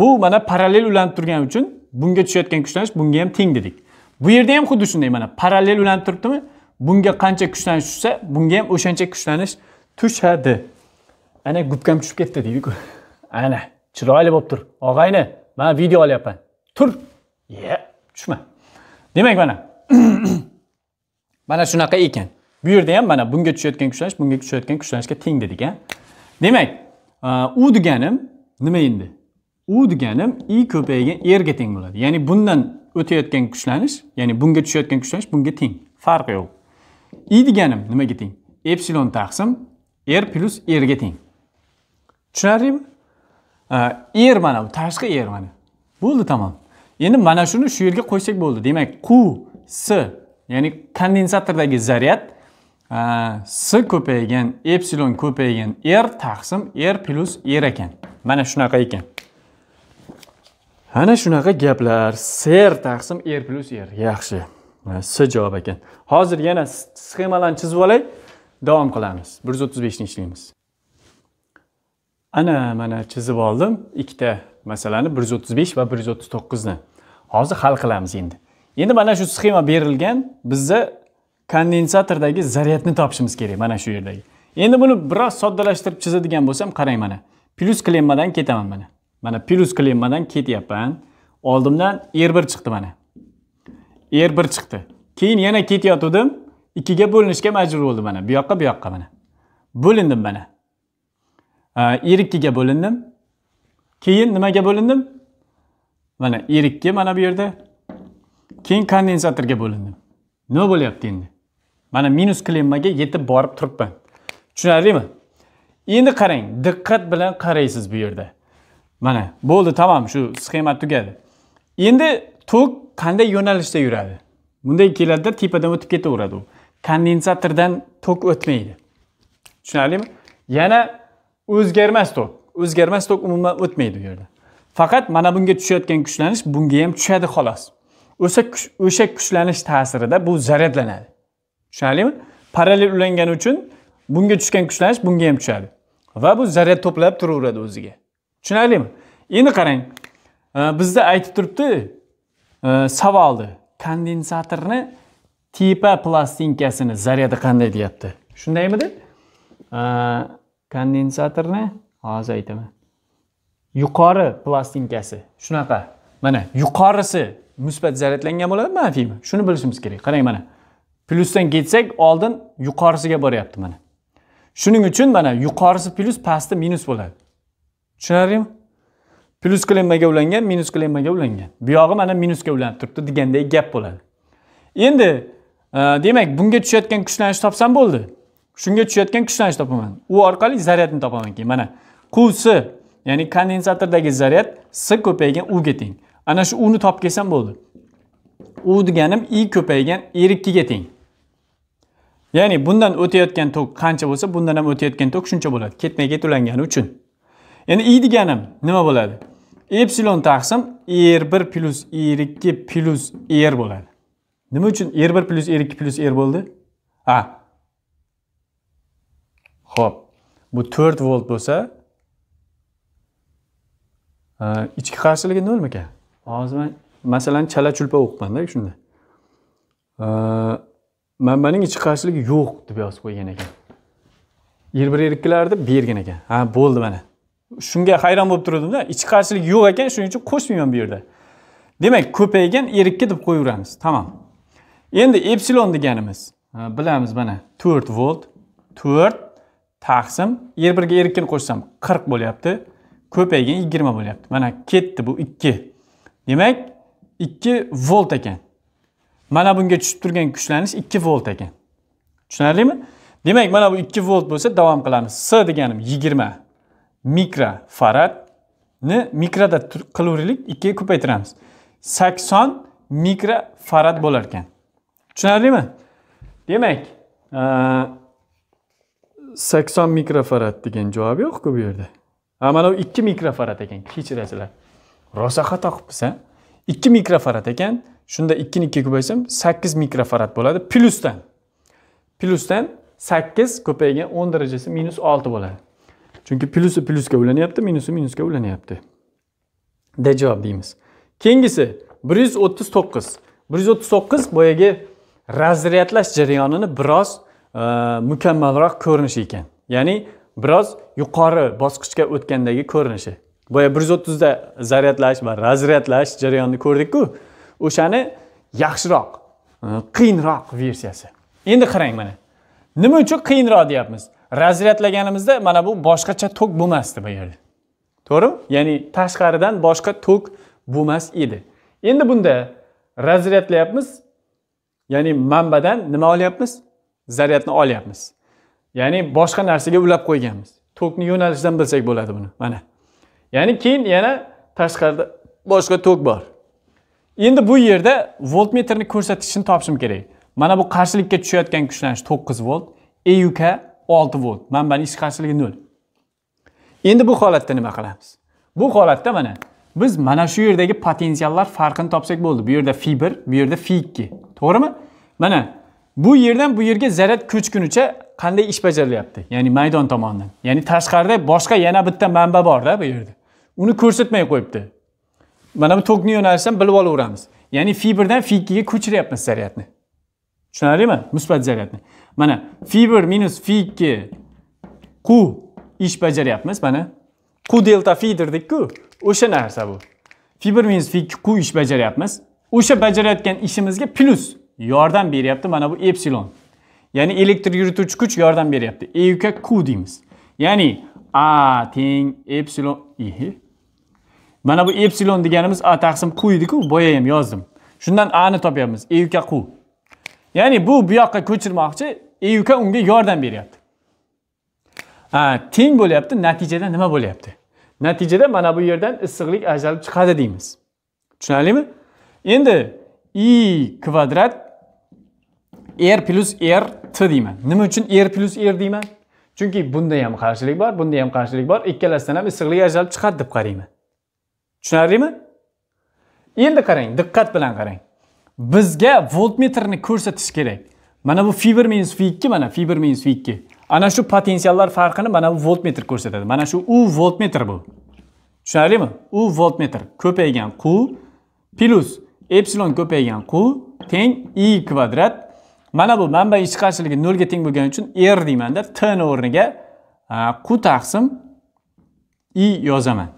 bu mana parallel ulanib turgani uchun bunga tushayotgan kuchlanish bunga ham teng dedik bu yerda ham xuddi shunday mana parallel ulanib turibdimi bunga qancha kuchlanish tushsa bunga ham o'shancha kuchlanish tushadi ana gubkam tushib ketdi deydiku ana chiroyli bo'lib tur og'ayni man video olyapman tur ye tushma demak mana mana shunaqa ekan bu yerda ham mana bunga tushayotgan kuchlanish bunga tushayotgan kuchlanishga teng dedik a demak e, u deganim nima endi u deganim i ko'paygan erga teng bo'ladi ya'ni bundan o'tayotgan kuchlanish ya'ni bunga tushayotgan kuchlanish bunga teng farqi yo'q i deganim nimaga teng epsilon taqsim r r rga teng tushunarlimi r mana bu tashqi r mana bo'ldi tamom endi mana shuni shu yerga qo'ysak bo'ldi demak q s ya'ni kondensatordagi zaryad s ko'paygan epsilon ko'paygan r taqsim r plus r ekan mana shunaqa ekan ana shunaqa gaplar r taqsim r plus r yaxshi s javob ekan hozir yana sxemalarni chizib olay davom qilamiz bir yuz o'ttiz beshni ishlaymiz ana mana chizib oldim ikkita masalani bir yuz o'ttiz besh va bir yuz o'ttiz to'qqizni hozir hal qilamiz endi endi mana shu sxema berilgan bizza kondensatordagi zaryadni topishimiz kerak mana shu yerdagi endi buni biroz soddalashtirib chizadigan bo'lsam qarang mana plyus klemmadan ketaman mana mana plyus klemmadan ketyapman oldimdan r bir chiqdi mana er bir chiqdi keyin yana ketayotgandim ikkiga bo'linishga majbur bo'ldim mana bu yoqqa bu yoqqa mana bo'lindim mana er ikkiga bo'lindim keyin nimaga bo'lindim mana er ikki mana bu yerda keyin kondensatorga bo'lindim nima bo'lyapti endi mana minus klemmaga yetib borib turibman tushunarlimi endi qarang diqqat bilan qaraysiz bu yerda mana bo'ldi tamom shu sxema tugadi endi tok qanday yo'nalishda yuradi bunday keladida tepadan o'tib ketaveradi u kondensatordan tok o'tmaydi tushunarlimi yana o'zgarmas tok o'zgarmas tok umuman o'tmaydi u yerda faqat mana bunga tushayotgan kuchlanish bunga ham tushadi xolos o'sha o'sha kuchlanish ta'sirida bu zaryadlanadi tushunarlimi parallel ulangani uchun bunga tushgan kuchlanish bunga ham tushadi va bu zaryad to'plab turaveradi o'ziga tushunarlimi endi qarang e, bizda aytib turibdi Э, savoli kondensatorni tepa plastinkasini zaryadi qanday deyapti shundaymi deb э, kondensatorni hozir aytaman yuqori plastinkasi shunaqa mana yuqorisi musbat zaryadlangan bo'ladi manfiymi shuni bilishimiz kerak qarang mana plyusdan ketsak oldin yuqorisiga boryapti mana shuning uchun mana yuqorisi plyus pasti minus bo'ladi tushunarlimi plus klemmaga ulangan minus klemmaga ulangan bu mana minusga ulanib turibdi degandek gap bo'ladi endi e, demak bunga tushayotgan kuchlanishni topsam bo'ldi shunga tushayotgan kuchlanishni topaman u orqali zaryadni topaman keyin mana quvsi ya'ni kondensatordagi zaryad s ko'paygan uga teng ana shu uni topib kelsam bo'ldi u deganim i ko'paygan r ikkiga teng ya'ni bundan o'tayotgan tok qancha bo'lsa bundan ham o'tayotgan tok shuncha bo'ladi ketma ket ulangani uchun endi i deganim nima bo'ladi epsilon taqsim r1 er plus r2 er plus r er bo'ladi nima uchun r1 plus r2 plus r bo'ldi Ha. Xo'p, bu 4 volt bo'lsa ichki qarshiligi mi-ka? hozir men masalan chala chulpa o'qibmanda shunda Men mening ichki qarshiligi yo'q deb yozib qo'ygan ekan r 1 r 2 ikkilarni bergan ekan ha bo'ldi mana shunga hayron bo'lib turdimda ichi qarshilik yo'q ekan shuning uchun qo'shmayman bu yerda demak ko'paygan erikka deb qo'yaveramiz tamom endi epsilon deganimiz e, bilamiz mana to'rt volt to'rt taqsim er birga erikkini qo'shsam qirq bo'lyapti ko'paygan yigirma bo'lyapti mana ketdi bu ikki demak ikki volt ekan mana bunga tushib turgan kuchlanish ikki volt ekan tushunarlimi demak mana bu ikki volt bo'lsa davom qilamiz s deganim yigirma mikrofaradni mikrada qilaveraylik ikkiga ko'paytiramiz sakson mikrofarad bo'lar ekan tushunarlimi demak e, sakson mikrofarad degan javob yo'qku bu yerda ha mana bu ikki mikrofarad ekan kechirasizlar rosa xato qilibmiz a ikki mikrofarad ekan shunda ikkini ikkiga ko'paysam sakkiz mikrofarad bo'ladi plyusdan plyusdan sakkiz ko'paygan o'n darajasi minus olti bo'ladi chunki plusi plyusga ulanyapti minusi minusga ulanyapti d javob deymiz keyingisi bir yuz o'ttiz to'qqiz bir yuz o'ttiz to'qqiz boyagi razryadlash jarayonini biroz e, mukammalroq ko'rinishi ekan ya'ni biroz yuqori bosqichga o'tgandagi ko'rinishi boya bir yuz o'ttizda zaryadlash va razryadlash jarayonini ko'rdikku o'shani yaxshiroq e, qiyinroq versiyasi endi qarang mana nima uchun qiyinroq deyapmiz razryadlaganimizda mana bu boshqacha tok bo'lmasdi bu yerda to'g'rimi ya'ni tashqaridan boshqa tok bo'lmas edi endi bunda razryadlayapmiz ya'ni manbadan nima olyapmiz zaryadni olyapmiz ya'ni boshqa narsaga ulab qo'yganmiz tokni yo'nalishidan bilsak bo'ladi buni mana ya'ni keyin yana tashqarida boshqa tok bor endi bu yerda voltmetrni ko'rsatkichini topishim kerak mana bu qarshilikka tushayotgan kuchlanish to'qqiz volt euk olti volt manbani ichki qarshiligi nol endi bu holatda nima qilamiz bu holatda mana biz mana shu yerdagi potensiallar farqini topsak bo'ldi bu yerda fi bir bu yerda fi ikki to'g'rimi mana bu yerdan bu yerga zaryad ko'chgunicha qanday ish bajarilyapti ya'ni maydon tomonidan ya'ni tashqarida boshqa yana bitta manba borda bu yerda uni ko'rsatmay qo'yibdi mana bu tokni yo'nalishdan bilib olaveramiz ya'ni fi birdan fi ikkiga ko'chiryapmiz zaryadni tushunarlimi musbat zaryadni mana fi 1 minus fi 2 qu ish bajaryapmiz mana q delta fi dedik-ku. o'sha narsa bu fi 1 minus fi 2 qu ish bajaryapmiz o'sha bajarayotgan ishimizga plus yordam beryapti mana bu epsilon ya'ni elektr yurituvchi kuch yordam beryapti e uka q deymiz ya'ni a teng epsilon mana bu epsilon deganimiz a taqsim q edi-ku, boya ham yozdim shundan a ni topyapmiz e uka q ya'ni bu bu yoqqa ko'chirmoqchi euka unga yordam beryapti teng bo'lyapti natijada nima bo'lyapti natijada mana bu yerdan issiqlik ajralib chiqadi deymiz tushunarlimi endi i kvadrat r plus r t deyman nima uchun r plus r deyman chunki bunda ham qarshilik bor bunda ham qarshilik bor ikkalasidan ham issiqlik ajralib chiqadi deb qarayman tushunarlimi endi qarang diqqat bilan qarang bizga voltmetrni ko'rsatish kerak mana bu fiber minus v ikki mana fiber minus v ikki ana shu potensiallar farqini mana bu voltmetr ko'rsatadi mana shu u voltmetr bu tushunarlimi u voltmetr ko'paygan q plyus epsilon ko'paygan q teng i kvadrat mana bu manba ishqarshiligi nolga teng bo'lgani uchun r deymanda tni o'rniga q taqsim i yozaman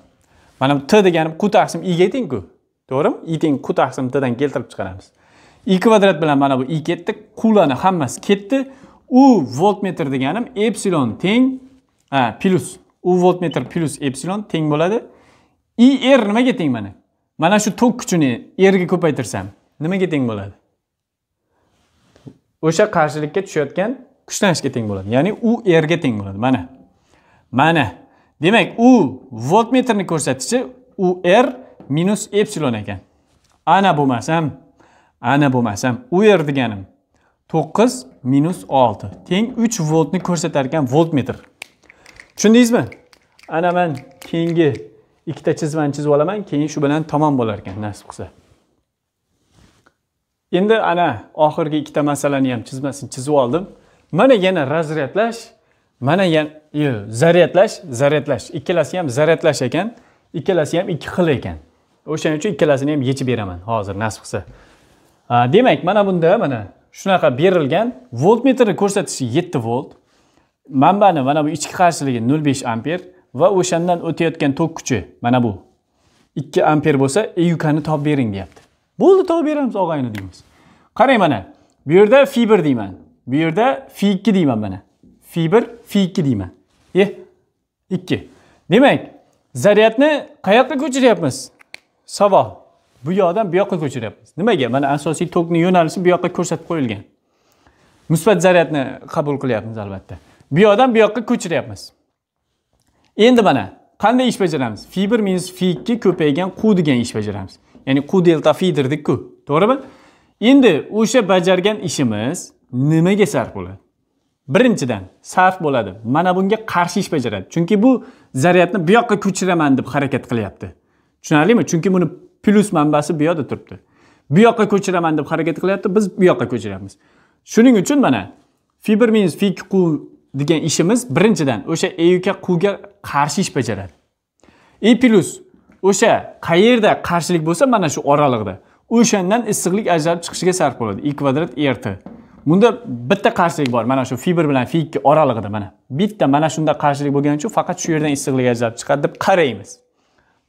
mana bu t degani q taqsim iga tengku to'g'rimi i teng q taqsim tdan keltirib chiqaramiz i kvadrat bilan mana bu i ketdi kulani hammasi ketdi u voltmetr deganim epsilon teng a plus u voltmetr plus epsilon teng bo'ladi i r nimaga teng mana mana shu tok kuchini r ga ko'paytirsam nimaga teng bo'ladi o'sha qarshilikka tushayotgan kuchlanishga teng bo'ladi ya'ni u r ga teng bo'ladi mana mana demak u voltmetrni ko'rsatishi u r minus epsilon ekan ana bo'lmasam ana bo'lmasam u yer deganim to'qqiz minus olti teng uch voltni ko'rsatar ekan voltmetr tushundingizmi ana man keyingi ikkita chizmani chizib olaman keyin shu bilan tamom bo'lar ekan nasib qilsa endi ana oxirgi ikkita masalani ham chizmasini chizib oldim mana yana razryadlash mana yana zaryadlash zaryadlash ikkalasi ham zaryadlash ekan ikkalasi ham ikki xil ekan o'shaning uchun ikkalasini ham yechib beraman hozir nasib qilsa demak mana bunda mana shunaqa berilgan voltmetrni ko'rsatishi yetti volt manbani mana bu ichki qarshiligi nol besh amper va o'shandan o'tayotgan tok kuchi mana bu ikki amper bo'lsa eukani topib bering deyapti bo'ldi topib beramiz og'ayni deymiz qarang mana bu yerda fi bir deyman bu yerda fi ikki deyman mana fi bir fi ikki deyman e ikki demak zaryadni qayoqqa ko'chiryapmiz savol bu yoqdan bu yoqqa ko'chiryapmiz nimaga mana asosiy tokni yo'nalishi bu yoqqa ko'rsatib qo'yilgan musbat zaryadni qabul qilyapmiz albatta bu yoqdan bu yoqqa ko'chiryapmiz endi mana qanday ish bajaramiz fi bir minus fi ikki ko'paygan qu degan ish bajaramiz ya'ni qu delta fi dedikku to'g'rimi endi o'sha bajargan ishimiz nimaga sarf bo'ladi birinchidan sarf bo'ladi mana bunga qarshi ish bajaradi chunki bu zaryadni bu yoqqa ko'chiraman deb harakat qilyapti tushunarlimi chunki buni plyus manbasi bu yoqda turibdi bu yoqqa ko'chiraman deb harakat qilyapti biz bu yoqqa ko'chiryapmiz shuning uchun mana fibr minus fi qu degan ishimiz birinchidan o'sha euk quga qarshi ish bajaradi i e plyus o'sha qayerda qarshilik bo'lsa mana shu oraliqda o'shandan issiqlik ajralib chiqishiga sarf bo'ladi i kvadrat e rt bunda bitta qarshilik bor mana shu fibr bilan fi ikki oralig'ida mana bitta mana shunda qarshilik bo'lgani uchun faqat shu yerdan issiqlik ajralib chiqadi deb qaraymiz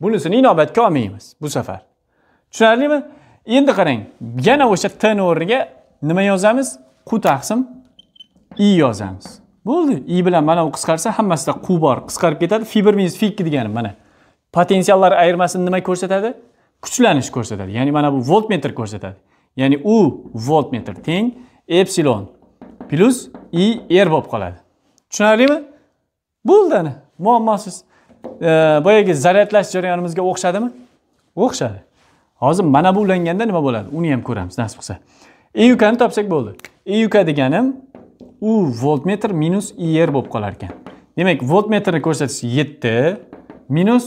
bunisini inobatga olmaymiz bu safar tushunarlimi endi qarang yana o'sha tni o'rniga nima yozamiz qu taqsim i yozamiz bo'ldi i bilan mana u qisqarsa hammasida qu bor qisqarib ketadi fi bir minus fi ikki degani mana potensiallar ayirmasini nima ko'rsatadi kuchlanish ko'rsatadi ya'ni mana bu voltmetr ko'rsatadi ya'ni u voltmetr teng epsilon plyus i r er bo'lib qoladi tushunarlimi bo'ldi ana muammosiz boyagi zaryadlash jarayonimizga o'xshadimi o'xshadi hozir mana bu ulanganda nima bo'ladi uni ham ko'ramiz nasib qilsa iukani topsak bo'ldi euk deganim u voltmetr minus ir bo'lib qolar ekan demak voltmetrni ko'rsatish yetti minus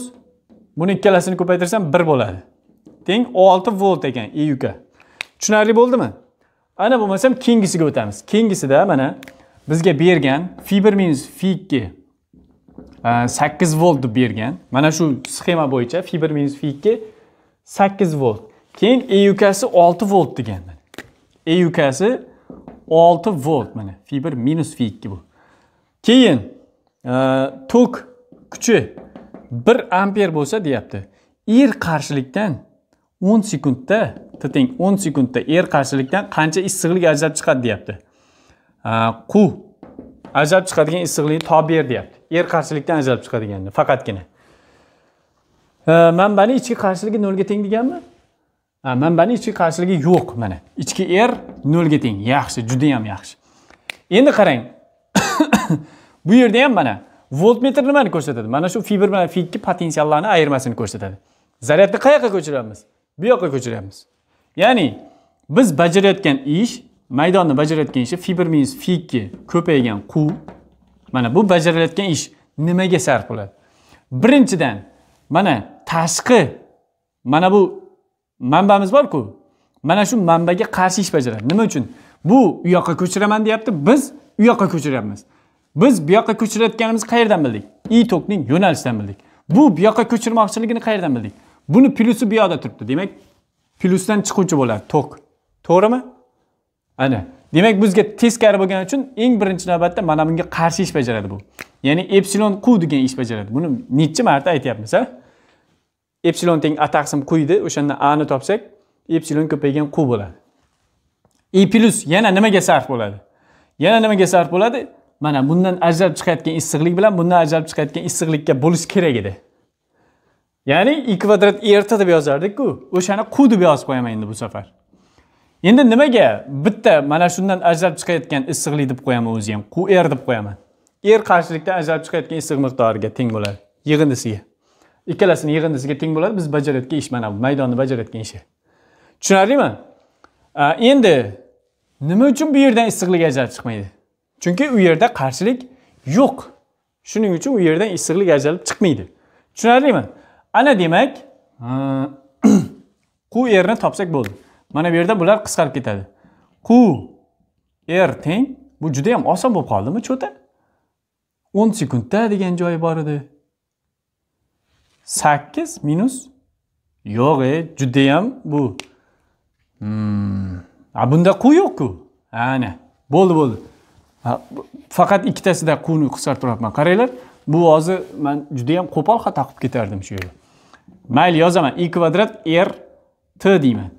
buni ikkalasini ko'paytirsam bir bo'ladi teng olti volt ekan euk tushunarli bo'ldimi ana bo'lmasam keyingisiga o'tamiz keyingisida mana bizga bergan fiber minus fi ikki 8 volt deb bergan. Mana shu sxema bo'yicha fi1 fi2 8 volt. Keyin E 6 volt degan. E 6 volt mana fi1 fi2 bu. Keyin e, tok kuchi 1 amper bo'lsa, deyapti. R er qarshilikdan 10 sekundda, teng 10 sekundda R er qarshilikdan qancha issiqlik ajratib chiqadi, deyapti. Q ajralib chiqadigan issiqlik tober deyapti yer qarshilikdan ajralib chiqadigan faqatgina manbani ichki qarshiligi nolga teng deganmi manbani ichki qarshiligi yo'q mana ichki er nolga teng yaxshi judayam yaxshi endi qarang bu yerda ham mana voltmetr nimani ko'rsatadi mana shu fibr bilan fitni potensiallarni ayirmasini ko'rsatadi zaryadni qayoqqa ko'chiramiz bu yoqqa ko'chiramiz ya'ni biz bajarayotgan ish maydonni bajarayotgan ishi fibr minus fi ikki ko'paygan quv mana bu bajarilayotgan ish nimaga sarf bo'ladi birinchidan mana tashqi mana bu manbamiz borku mana shu manbaga qarshi ish bajaradi nima uchun bu u yoqqa ko'chiraman deyapti biz u yoqqa ko'chiryapmiz biz bu yoqqa ko'chirayotganimizni qayerdan bildik i tokning yo'nalishidan bildik bu bu yoqqa ko'chirmoqchiligini qayerdan bildik buni plyusi bu yoqda turibdi demak plyusdan chiquvchi bo'ladi tok to'g'rimi ana demak bizga teskari bo'lgani uchun eng birinchi navbatda mana bunga qarshi ish bajaradi bu ya'ni epsilon q degan ish bajaradi buni nechi marta aytyapmiz a epsilon teng a taqsim q edi o'shanda ani topsak epsilon ko'paygan q bo'ladi i e plyus yana nimaga sarf bo'ladi yana nimaga sarf bo'ladi mana bundan ajralib chiqayotgan issiqlik bilan bundan ajralib chiqayotgan issiqlikka bo'lish kerak edi ya'ni i kvadrat rt deb yozardik-ku. O'shani q deb yozib qo'yaman endi bu safar endi nimaga bitta mana shundan ajralib chiqayotgan issiqlik deb qo'yaman o'zi ham qr deb qo'yaman er qarshilikdan ajralib chiqayotgan issiq miqdoriga teng bo'ladi yig'indisiga ikkalasini yig'indisiga teng bo'ladi biz bajarayotgan ish mana bu maydonni bajarayotgan ishi tushunarlimi endi nima uchun bu yerdan issiqlik ajralib chiqmaydi chunki u yerda qarshilik yo'q shuning uchun u yerdan issiqlik ajralib chiqmaydi tushunarlimi ana demak qu erni topsak bo'ldi mana bu yerda bular qisqarib ketadi qu er teng bu juda yam oson bo'lib qoldimi cho'ta o'n sekundda degan joyi bor edi sakkiz minus yo'q e judayam bu hmm. a bunda qu yo'qku ana bo'ldi bo'ldi faqat ikkitasida quni qisqartiryapman qaranglar bu hozir man judayam qo'pol xato qilib ketardim shu yerda mayli yozaman i kvadrat r er, t deyman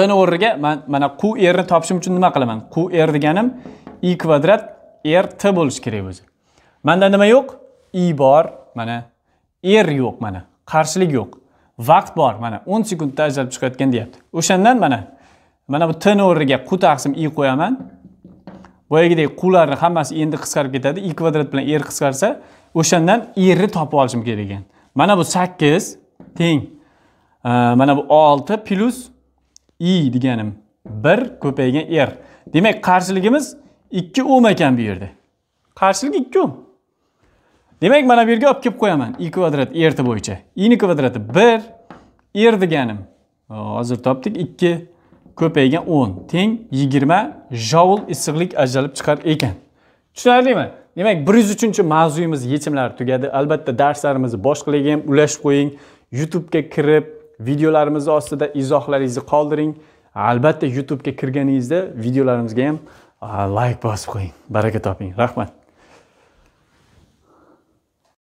ni o'rniga man mana qu rni topishim uchun nima qilaman q r deganim i kvadrat r t bo'lishi kerak o'zi manda nima yo'q i bor mana r yo'q mana qarshilik yo'q vaqt bor mana 10 sekundda ajralib chiqayotgan deyapti o'shandan mana mana bu ni o'rniga q taqsim i qo'yaman boyagidek qularni hammasi endi qisqarib ketadi i kvadrat bilan r qisqarsa o'shandan rni topib olishim kerak ekan mana bu 8 teng mana bu 6 plyus i deganim 1 ko'paygan r. Er. Demak, qarshiligimiz 2 o'm um ekan bu yerda. Qarshilik 2 o'm. Um. Demak, mana bu yerga olib kelib qo'yaman. i kvadrat r bo'yicha. i ni kvadrati 1, r er deganim hozir topdik 2 ko'paygan 10 teng 20 joul issiqlik ajralib chiqar ekan. Tushunarlimi? Demak, 103 mavzuimiz yechimlari tugadi. Albatta, darslarimizni boshqalarga ham ulashib qo'ying. YouTube ga kirib videolarimiz ostida izohlaringizni qoldiring albatta youtubega kirganingizda videolarimizga ham layk like bosib qo'ying baraka toping rahmat